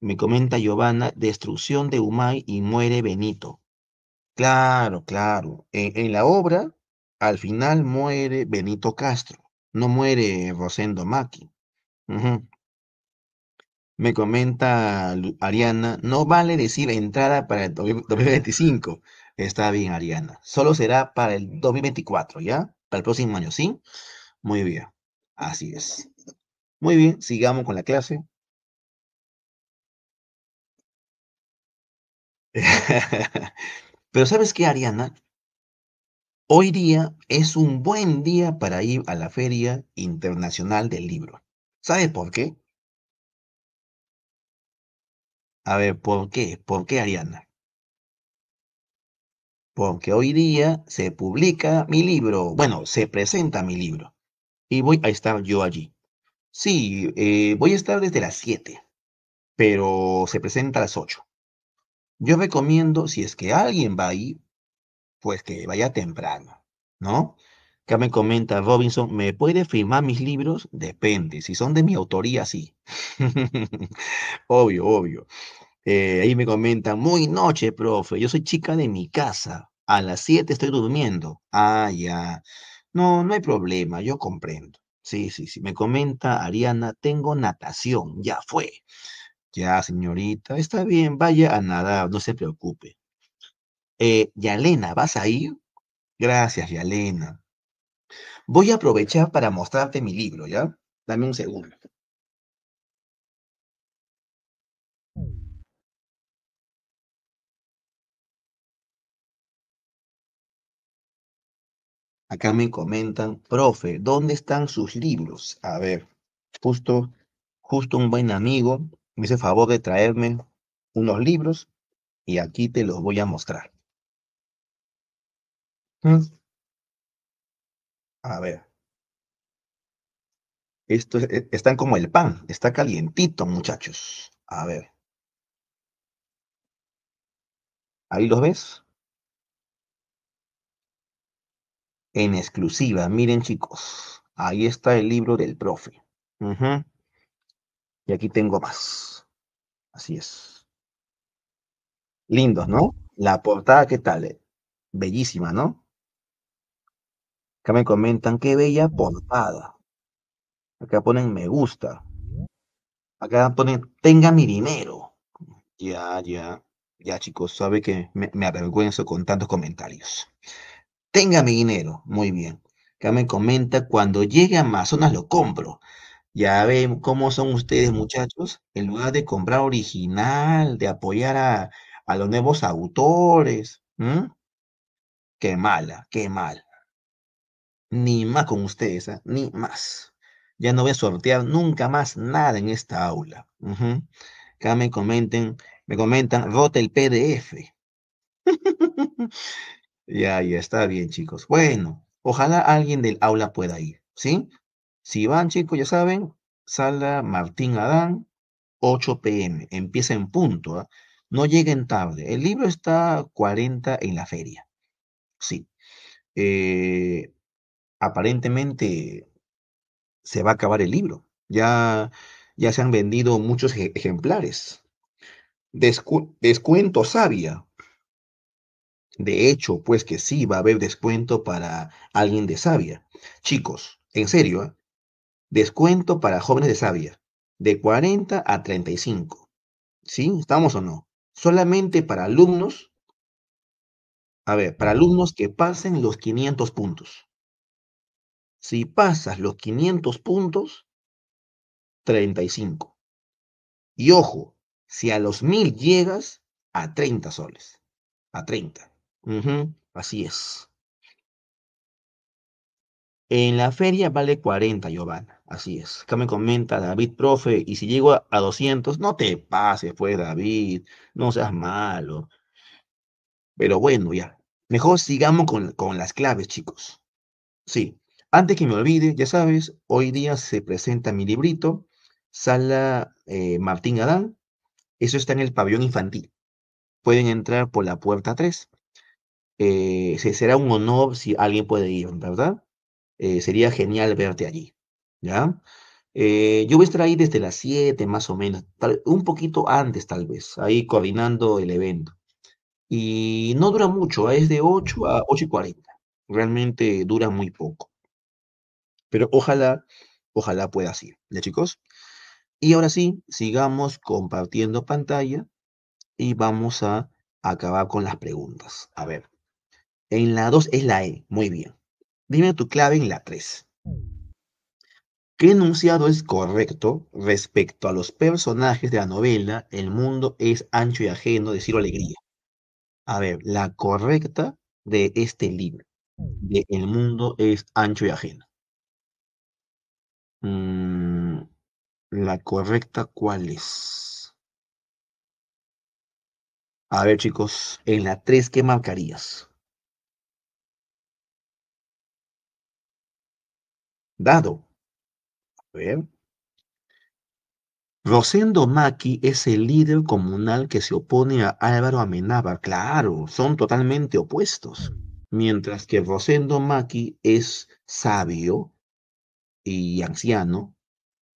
[SPEAKER 1] me comenta Giovanna, destrucción de Humay y muere Benito. Claro, claro. en la obra, al final muere Benito Castro, no muere Rosendo Maki. Me comenta Ariana, no vale decir entrada para el 2025. Está bien, Ariana. Solo será para el 2024, ¿ya? Para el próximo año, ¿sí? Muy bien. Así es. Muy
[SPEAKER 2] bien, sigamos con la clase. Pero ¿sabes qué, Ariana? Hoy
[SPEAKER 1] día es un buen día para ir a la Feria Internacional del Libro. ¿Sabes por qué? A ver, ¿por qué? ¿Por qué, Ariana? Porque hoy día se publica mi libro, bueno, se presenta mi libro. Y voy a estar yo allí. Sí, eh, voy a estar desde las 7, pero se presenta a las 8. Yo recomiendo, si es que alguien va ahí, pues que vaya temprano, ¿no? me comenta, Robinson, ¿me puede firmar mis libros? Depende, si son de mi autoría, sí. obvio, obvio. Eh, ahí me comenta, muy noche, profe, yo soy chica de mi casa, a las 7 estoy durmiendo. Ah, ya. No, no hay problema, yo comprendo. Sí, sí, sí. Me comenta Ariana, tengo natación, ya fue. Ya, señorita, está bien, vaya a nadar, no se preocupe. Eh, Yalena, ¿vas a ir? Gracias, Yalena. Voy a aprovechar para mostrarte mi libro, ¿ya? Dame un segundo. Acá me comentan, profe, ¿dónde están sus libros? A ver, justo, justo un buen amigo me hizo favor de traerme unos libros y aquí te los voy a mostrar. A ver. Esto eh, están como el pan, está calientito, muchachos. A ver. Ahí los ves. En exclusiva, miren chicos, ahí está el libro del profe. Y aquí tengo más. Así es. Lindos, ¿no? La portada, ¿qué tal? Bellísima, ¿no? Acá me comentan, qué bella portada. Acá ponen me gusta. Acá ponen, tenga mi dinero. Ya, ya, ya chicos, sabe que me, avergüenzo con tantos comentarios. Tenga mi dinero, muy bien. Acá me comenta, cuando llegue a Amazonas lo compro. Ya ven cómo son ustedes muchachos, en lugar de comprar original, de apoyar a, los nuevos autores. Qué mala, qué mal. Ni más con ustedes, ¿ah? ni más. Ya no voy a sortear nunca más nada en esta aula. Acá me comenten, me comentan, rota el PDF. ya, ya, está bien, chicos. Bueno, ojalá alguien del aula pueda ir, ¿sí? Si van, chicos, ya saben, sala Martín Adán, 8 pm. Empieza en punto, ¿ah? no lleguen tarde. El libro está 40 en la feria. Sí. Eh, aparentemente se va a acabar el libro. Ya, ya se han vendido muchos ejemplares. descuento sabia. De hecho, pues que sí va a haber descuento para alguien de sabia. Chicos, en serio, ¿eh? descuento para jóvenes de sabia, de 40 a 35. ¿Sí? ¿Estamos o no? Solamente para alumnos. A ver, para alumnos que pasen los 500 puntos. Si pasas los 500 puntos, 35. Y ojo, si a los 1000 llegas, a 30 soles. A 30. así es. En la feria vale 40, Giovanna. Así es. Acá me comenta David, profe, y si llego a, 200, no te pases, pues, David. No seas malo. Pero bueno, ya. Mejor sigamos con las claves, chicos. Sí. Antes que me olvide, ya sabes, hoy día se presenta mi librito, Sala eh, Martín Adán. Eso está en el pabellón infantil. Pueden entrar por la puerta 3. Eh, será un honor si alguien puede ir, ¿verdad? Eh, sería genial verte allí, ¿ya? yo voy a estar ahí desde las 7 más o menos, un poquito antes tal vez, ahí coordinando el evento. Y no dura mucho, es de 8 a 8 y 40. Realmente dura muy poco. Pero ojalá, ojalá pueda ser, ¿Ya chicos? Y ahora sí, sigamos compartiendo pantalla y vamos a acabar con las preguntas. A ver, en la 2 es la E, muy bien. Dime tu clave en la 3. ¿Qué enunciado es correcto respecto a los personajes de la novela El mundo es ancho y ajeno de Alegría? A ver, la correcta de este libro, de El mundo es ancho y ajeno. Mm, la correcta, ¿cuál es? A ver, chicos, en la 3, ¿qué marcarías? Dado. Rosendo Maki es el líder comunal que se opone a Álvaro Amenábar. Claro, son totalmente opuestos. Mientras que Rosendo Maki es sabio, y anciano,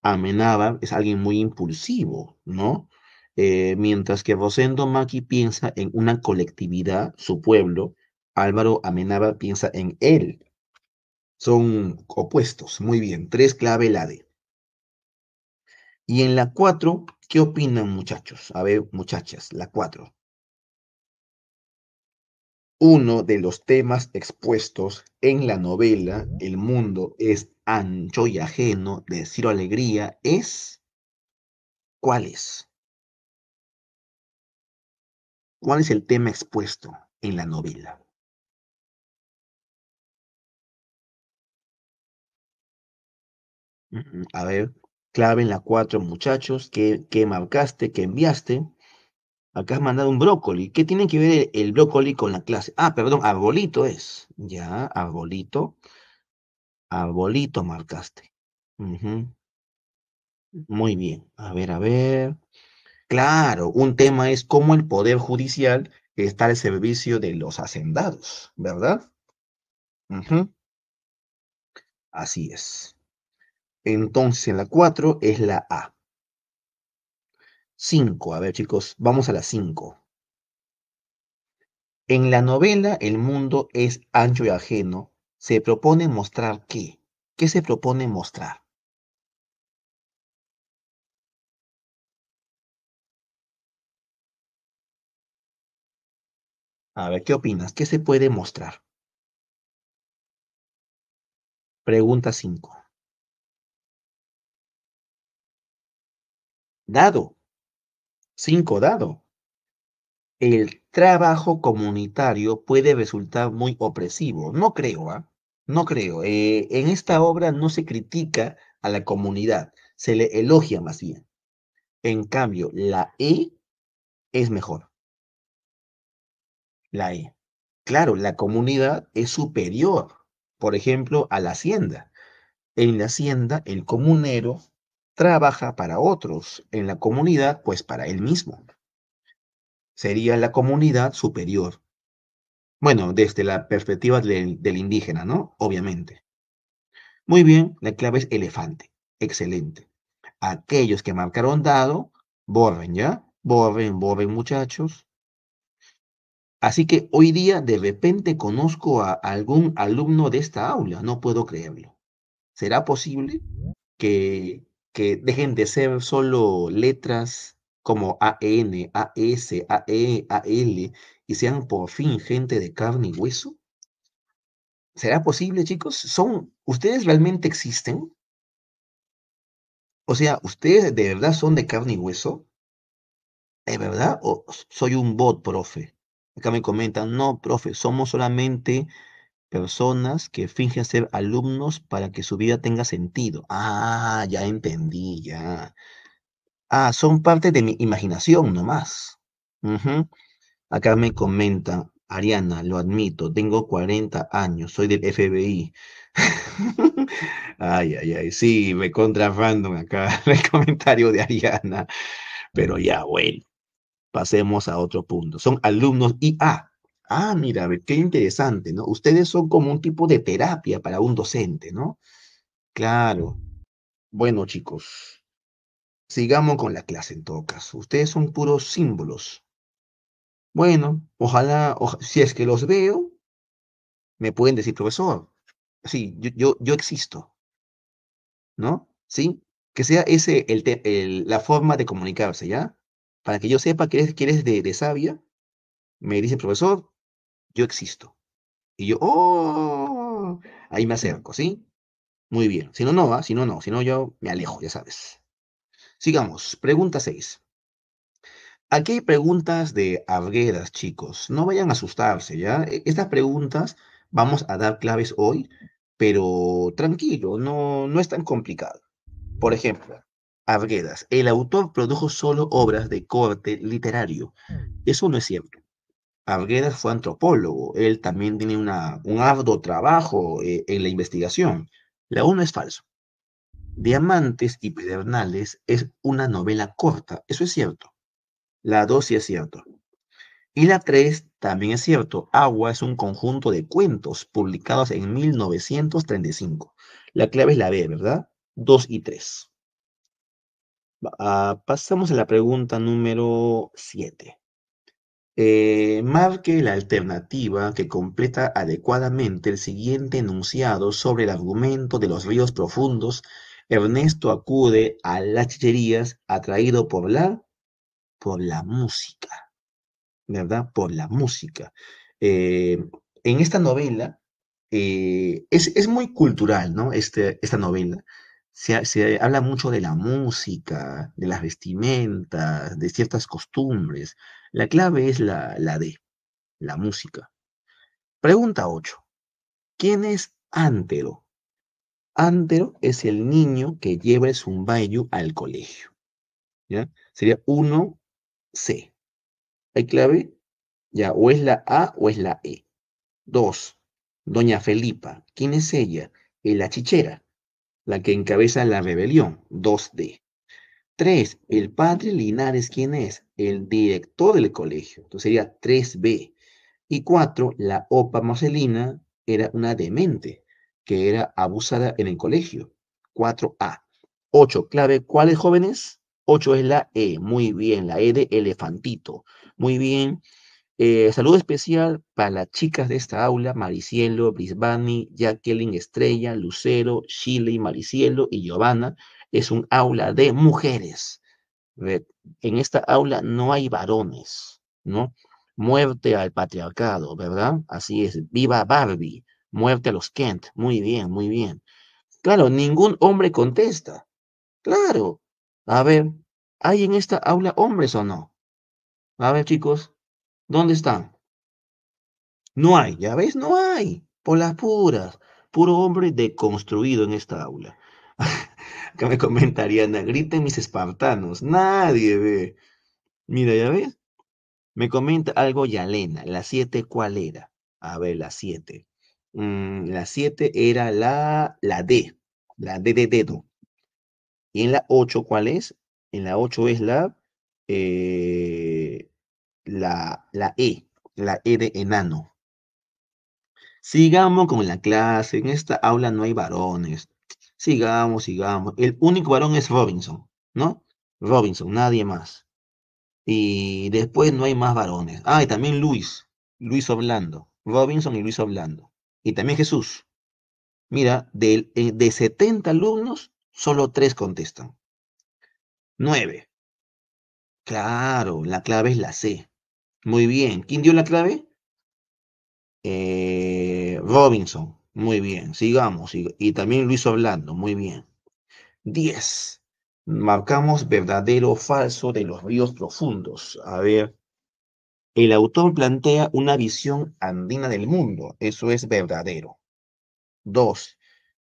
[SPEAKER 1] Amenaba es alguien muy impulsivo, ¿no? Eh, mientras que Rosendo Maki piensa en una colectividad, su pueblo, Álvaro Amenaba piensa en él. Son opuestos. Muy bien, tres clave la de. Y en la cuatro, ¿qué opinan muchachos? A ver, muchachas, la cuatro. Uno de los temas expuestos en la novela El mundo es ancho y ajeno de Ciro Alegría es
[SPEAKER 2] ¿cuál es? ¿Cuál es el tema expuesto en la novela? Mm, a ver, clave en
[SPEAKER 1] la cuatro, muchachos, ¿qué qué marcaste, ¿qué enviaste. Acá has mandado un brócoli. ¿Qué tiene que ver el, el, brócoli con la clase? Ah, perdón, arbolito es. Ya, arbolito. Arbolito marcaste. Muy bien. A ver, a ver. Claro, un tema es cómo el Poder Judicial está al servicio de los hacendados, ¿verdad? Así es. Entonces, la 4 es la A. 5. A ver, chicos, vamos a la 5. En la novela, el mundo es ancho y ajeno se propone mostrar qué? ¿Qué se propone mostrar?
[SPEAKER 2] A ver, ¿qué opinas? ¿Qué se puede mostrar? Pregunta 5. Dado. 5 dado
[SPEAKER 1] el trabajo comunitario puede resultar muy opresivo. No creo, ¿ah? No creo. Eh, en esta obra no se critica a la comunidad, se le elogia más bien. En cambio, la E es mejor. La E. Claro, la comunidad es superior, por ejemplo, a la hacienda. En la hacienda, el comunero trabaja para otros, en la comunidad, pues para él mismo sería la comunidad superior. Bueno, desde la perspectiva del, indígena, ¿no? Obviamente. Muy bien, la clave es elefante. Excelente. Aquellos que marcaron dado, borren, ¿ya? Borren, borren, muchachos. Así que hoy día de repente conozco a algún alumno de esta aula, no puedo creerlo. ¿Será posible que, que dejen de ser solo letras como AN, AS, AE, AL, y sean por fin gente de carne y hueso? ¿Será posible, chicos? ¿Son, ¿Ustedes realmente existen? O sea, ¿ustedes de verdad son de carne y hueso? ¿De verdad? ¿O soy un bot, profe? Acá me comentan, no, profe, somos solamente personas que fingen ser alumnos para que su vida tenga sentido. Ah, ya entendí, ya. Ah, son parte de mi imaginación nomás. más. Acá me comenta, Ariana, lo admito, tengo 40 años, soy del FBI. ay, ay, ay, sí, me contrafando acá el comentario de Ariana. Pero ya, bueno, pasemos a otro punto. Son alumnos IA. Ah, mira, qué interesante, ¿no? Ustedes son como un tipo de terapia para un docente, ¿no? Claro. Bueno, chicos, Sigamos con la clase en todo caso. Ustedes son puros símbolos. Bueno, ojalá, si es que los veo, me pueden decir, profesor, sí, yo, yo, yo existo. ¿No? ¿Sí? Que sea ese el, la forma de comunicarse, ¿ya? Para que yo sepa que eres, eres de, sabia, me dice, profesor, yo existo. Y yo, oh, ahí me acerco, ¿sí? Muy bien. Si no, no, va. si no, no, si no, yo me alejo, ya sabes. Sigamos. Pregunta 6. Aquí hay preguntas de Avguedas, chicos. No vayan a asustarse, ¿ya? E, estas preguntas vamos a dar claves hoy, pero tranquilo, no, no es tan complicado. Por ejemplo, Arguedas, El autor produjo solo obras de corte literario. Eso no es cierto. Arguedas fue antropólogo. Él también tiene un arduo trabajo eh, en la investigación. La uno es falso. Diamantes y Pedernales es una novela corta, eso es cierto. La 2 sí es cierto. Y la 3 también es cierto. Agua es un conjunto de cuentos publicados en 1935. La clave es la B, ¿verdad? 2 y 3. Ah, pasamos a la pregunta número 7. Eh, marque la alternativa que completa adecuadamente el siguiente enunciado sobre el argumento de los ríos profundos Ernesto acude a las chicherías atraído por la, por la música, ¿verdad? Por la música. Eh, en esta novela, eh, es, muy cultural, ¿no? Este, esta novela. Se, habla mucho de la música, de las vestimentas, de ciertas costumbres. La clave es la, la D, la música. Pregunta 8. ¿Quién es Antero? Andero es el niño que lleva el zumbayo al colegio. Sería 1C. ¿Hay clave? Ya, o es la A o es la E. 2. Doña Felipa. ¿Quién es ella? El la chichera, la que encabeza la rebelión. 2D. 3. El padre Linares, ¿quién es? El director del colegio. Entonces sería 3B. Y 4. La Opa Marcelina era una demente que era abusada en el colegio. 4A. 8. Clave, ¿cuáles jóvenes? 8 es la E. Muy bien, la E de elefantito. Muy bien. Eh, saludo especial para las chicas de esta aula, Maricielo, Brisbane, Jacqueline Estrella, Lucero, Chile, Maricielo y Giovanna. Es un aula de mujeres. En esta aula no hay varones, ¿no? Muerte al patriarcado, ¿verdad? Así es. Viva Barbie. Muerte a los Kent. Muy bien, muy bien. Claro, ningún hombre contesta. Claro. A ver, ¿hay en esta aula hombres o no? A ver, chicos, ¿dónde están? No hay, ya ves, no hay. Por las puras. Puro hombre deconstruido en esta aula. Acá me comenta Ariana, griten mis espartanos. Nadie ve. Mira, ya ves. Me comenta algo Yalena. ¿La siete cuál era? A ver, la siete. Mm, la 7 era la, la D, la D de dedo. ¿Y en la 8 cuál es? En la 8 es la, eh, la, la E, la E de enano. Sigamos con la clase. En esta aula no hay varones. Sigamos, sigamos. El único varón es Robinson, ¿no? Robinson, nadie más. Y después no hay más varones. Ah, y también Luis, Luis Oblando. Robinson y Luis Oblando y también Jesús. Mira, eh, de, de 70 alumnos, solo 3 contestan. 9. Claro, la clave es la C. Muy bien. ¿Quién dio la clave? Eh, Robinson. Muy bien. Sigamos. Y, también Luis hablando. Muy bien. 10. Marcamos verdadero o falso de los ríos profundos. A ver, el autor plantea una visión andina del mundo, eso es verdadero. Dos,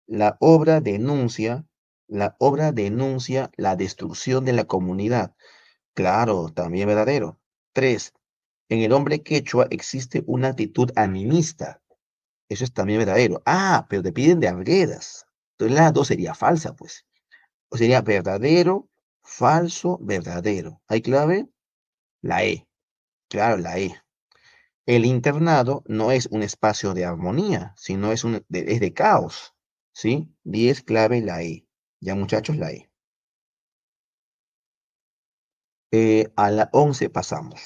[SPEAKER 1] la obra denuncia, la obra denuncia la destrucción de la comunidad, claro, también verdadero. Tres, en el hombre quechua existe una actitud animista, eso es también verdadero. Ah, pero te piden de arguedas. entonces la dos sería falsa, pues. O sería verdadero, falso, verdadero. ¿Hay clave? La E. Claro, la E. El internado no es un espacio de armonía, sino es, un, de, es de caos. ¿Sí? 10 clave la E. Ya muchachos, la E. Eh, a la 11 pasamos.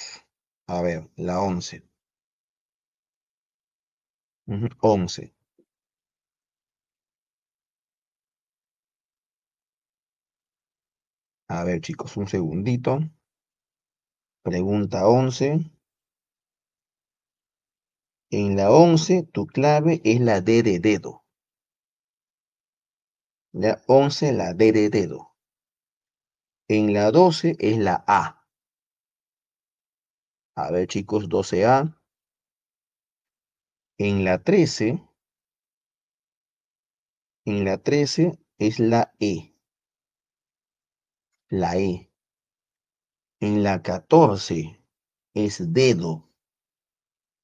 [SPEAKER 1] A ver, la
[SPEAKER 2] 11. Once. 11.
[SPEAKER 1] A ver, chicos, un segundito. Pregunta 11. En la 11, tu clave es la D de dedo. La 11, la D de dedo. En la 12 es la A. A ver, chicos, 12A. En la 13, en la 13 es la E. La E. En la 14 es dedo,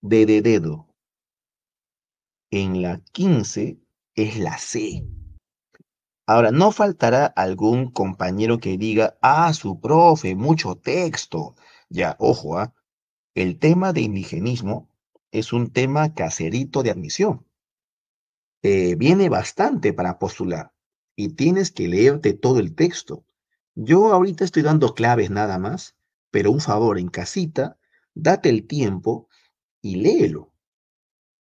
[SPEAKER 1] D de dedo. En la 15 es la C. Ahora, no faltará algún compañero que diga, ah, su profe, mucho texto. Ya, ojo, ¿ah? el tema de indigenismo es un tema caserito de admisión. Eh, viene bastante para postular y tienes que leerte todo el texto. Yo ahorita estoy dando claves nada más, pero un favor, en casita, date el tiempo y léelo.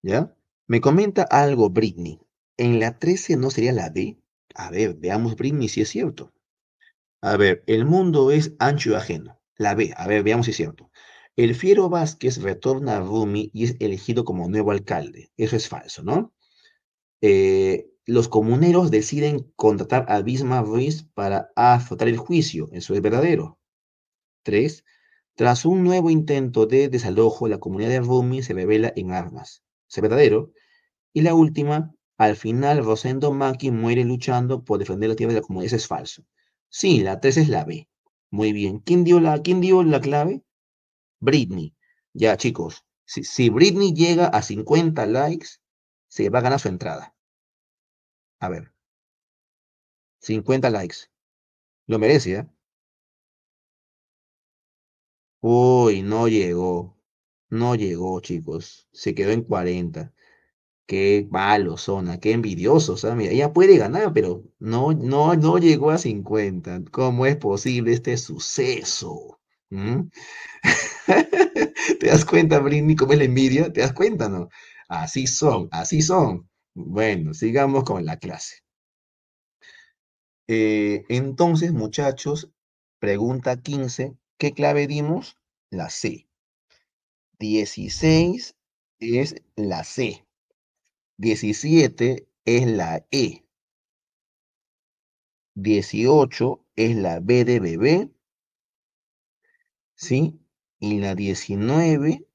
[SPEAKER 1] ¿Ya? Me comenta algo Britney. En la 13 no sería la B. A ver, veamos Britney si es cierto. A ver, el mundo es ancho y ajeno. La B, a ver, veamos si es cierto. El fiero Vázquez retorna a Rumi y es elegido como nuevo alcalde. Eso es falso, ¿no? Eh, los comuneros deciden contratar a Bismarck Ruiz para azotar el juicio. Eso es verdadero. Tres. Tras un nuevo intento de desalojo, la comunidad de Rumi se revela en armas. es verdadero. Y la última, al final Rosendo Maki muere luchando por defender la tierra de la comunidad. Eso es falso. Sí, la tres es la B. Muy bien. ¿Quién dio la, quién dio la clave? Britney. Ya, chicos. Si, si Britney llega a 50 likes, se va a ganar su entrada.
[SPEAKER 2] A ver. 50 likes. Lo merece, ¿eh? Uy, no llegó.
[SPEAKER 1] No llegó, chicos. Se quedó en 40. Qué malo, zona, qué envidiosos. sea, ¿ah? Mira, ella puede ganar, pero no, no, no llegó a 50. ¿Cómo es posible este suceso? ¿Mm? ¿Te das cuenta, Britney, cómo es la envidia? ¿Te das cuenta, no? Así son, así son. Bueno, sigamos con la clase. Eh, entonces, muchachos, pregunta 15, ¿qué clave dimos? La C. 16 es la C. 17 es la E. 18 es la B de bebé. ¿Sí? Y la 19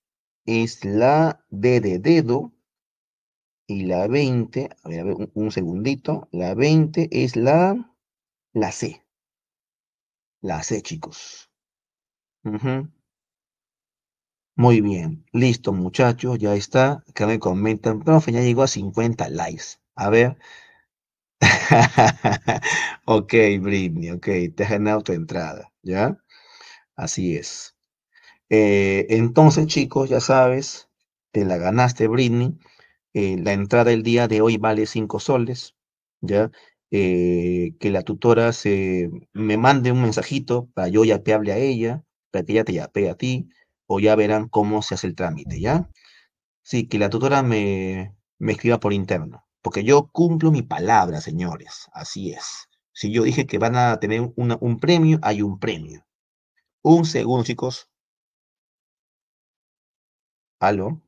[SPEAKER 1] es la D de dedo. Y la 20, a ver, un, segundito, la 20 es la, la C. La C, chicos. Muy bien, listo muchachos, ya está. que me comentan, profe, pues, ya llegó a 50 likes. A ver. ok, Britney, ok, te has ganado tu entrada, ¿ya? Así es. Eh, entonces, chicos, ya sabes, te la ganaste, Britney. Eh, la entrada el día de hoy vale cinco soles, ¿ya? Eh, que la tutora se, me mande un mensajito para yo hable a ella, para que ella te yapee a ti, o ya verán cómo se hace el trámite, ¿ya? Sí, que la tutora me, me escriba por interno, porque yo cumplo mi palabra, señores, así es. Si yo dije que van a tener un premio,
[SPEAKER 2] hay un premio. Un segundo, chicos. Aló.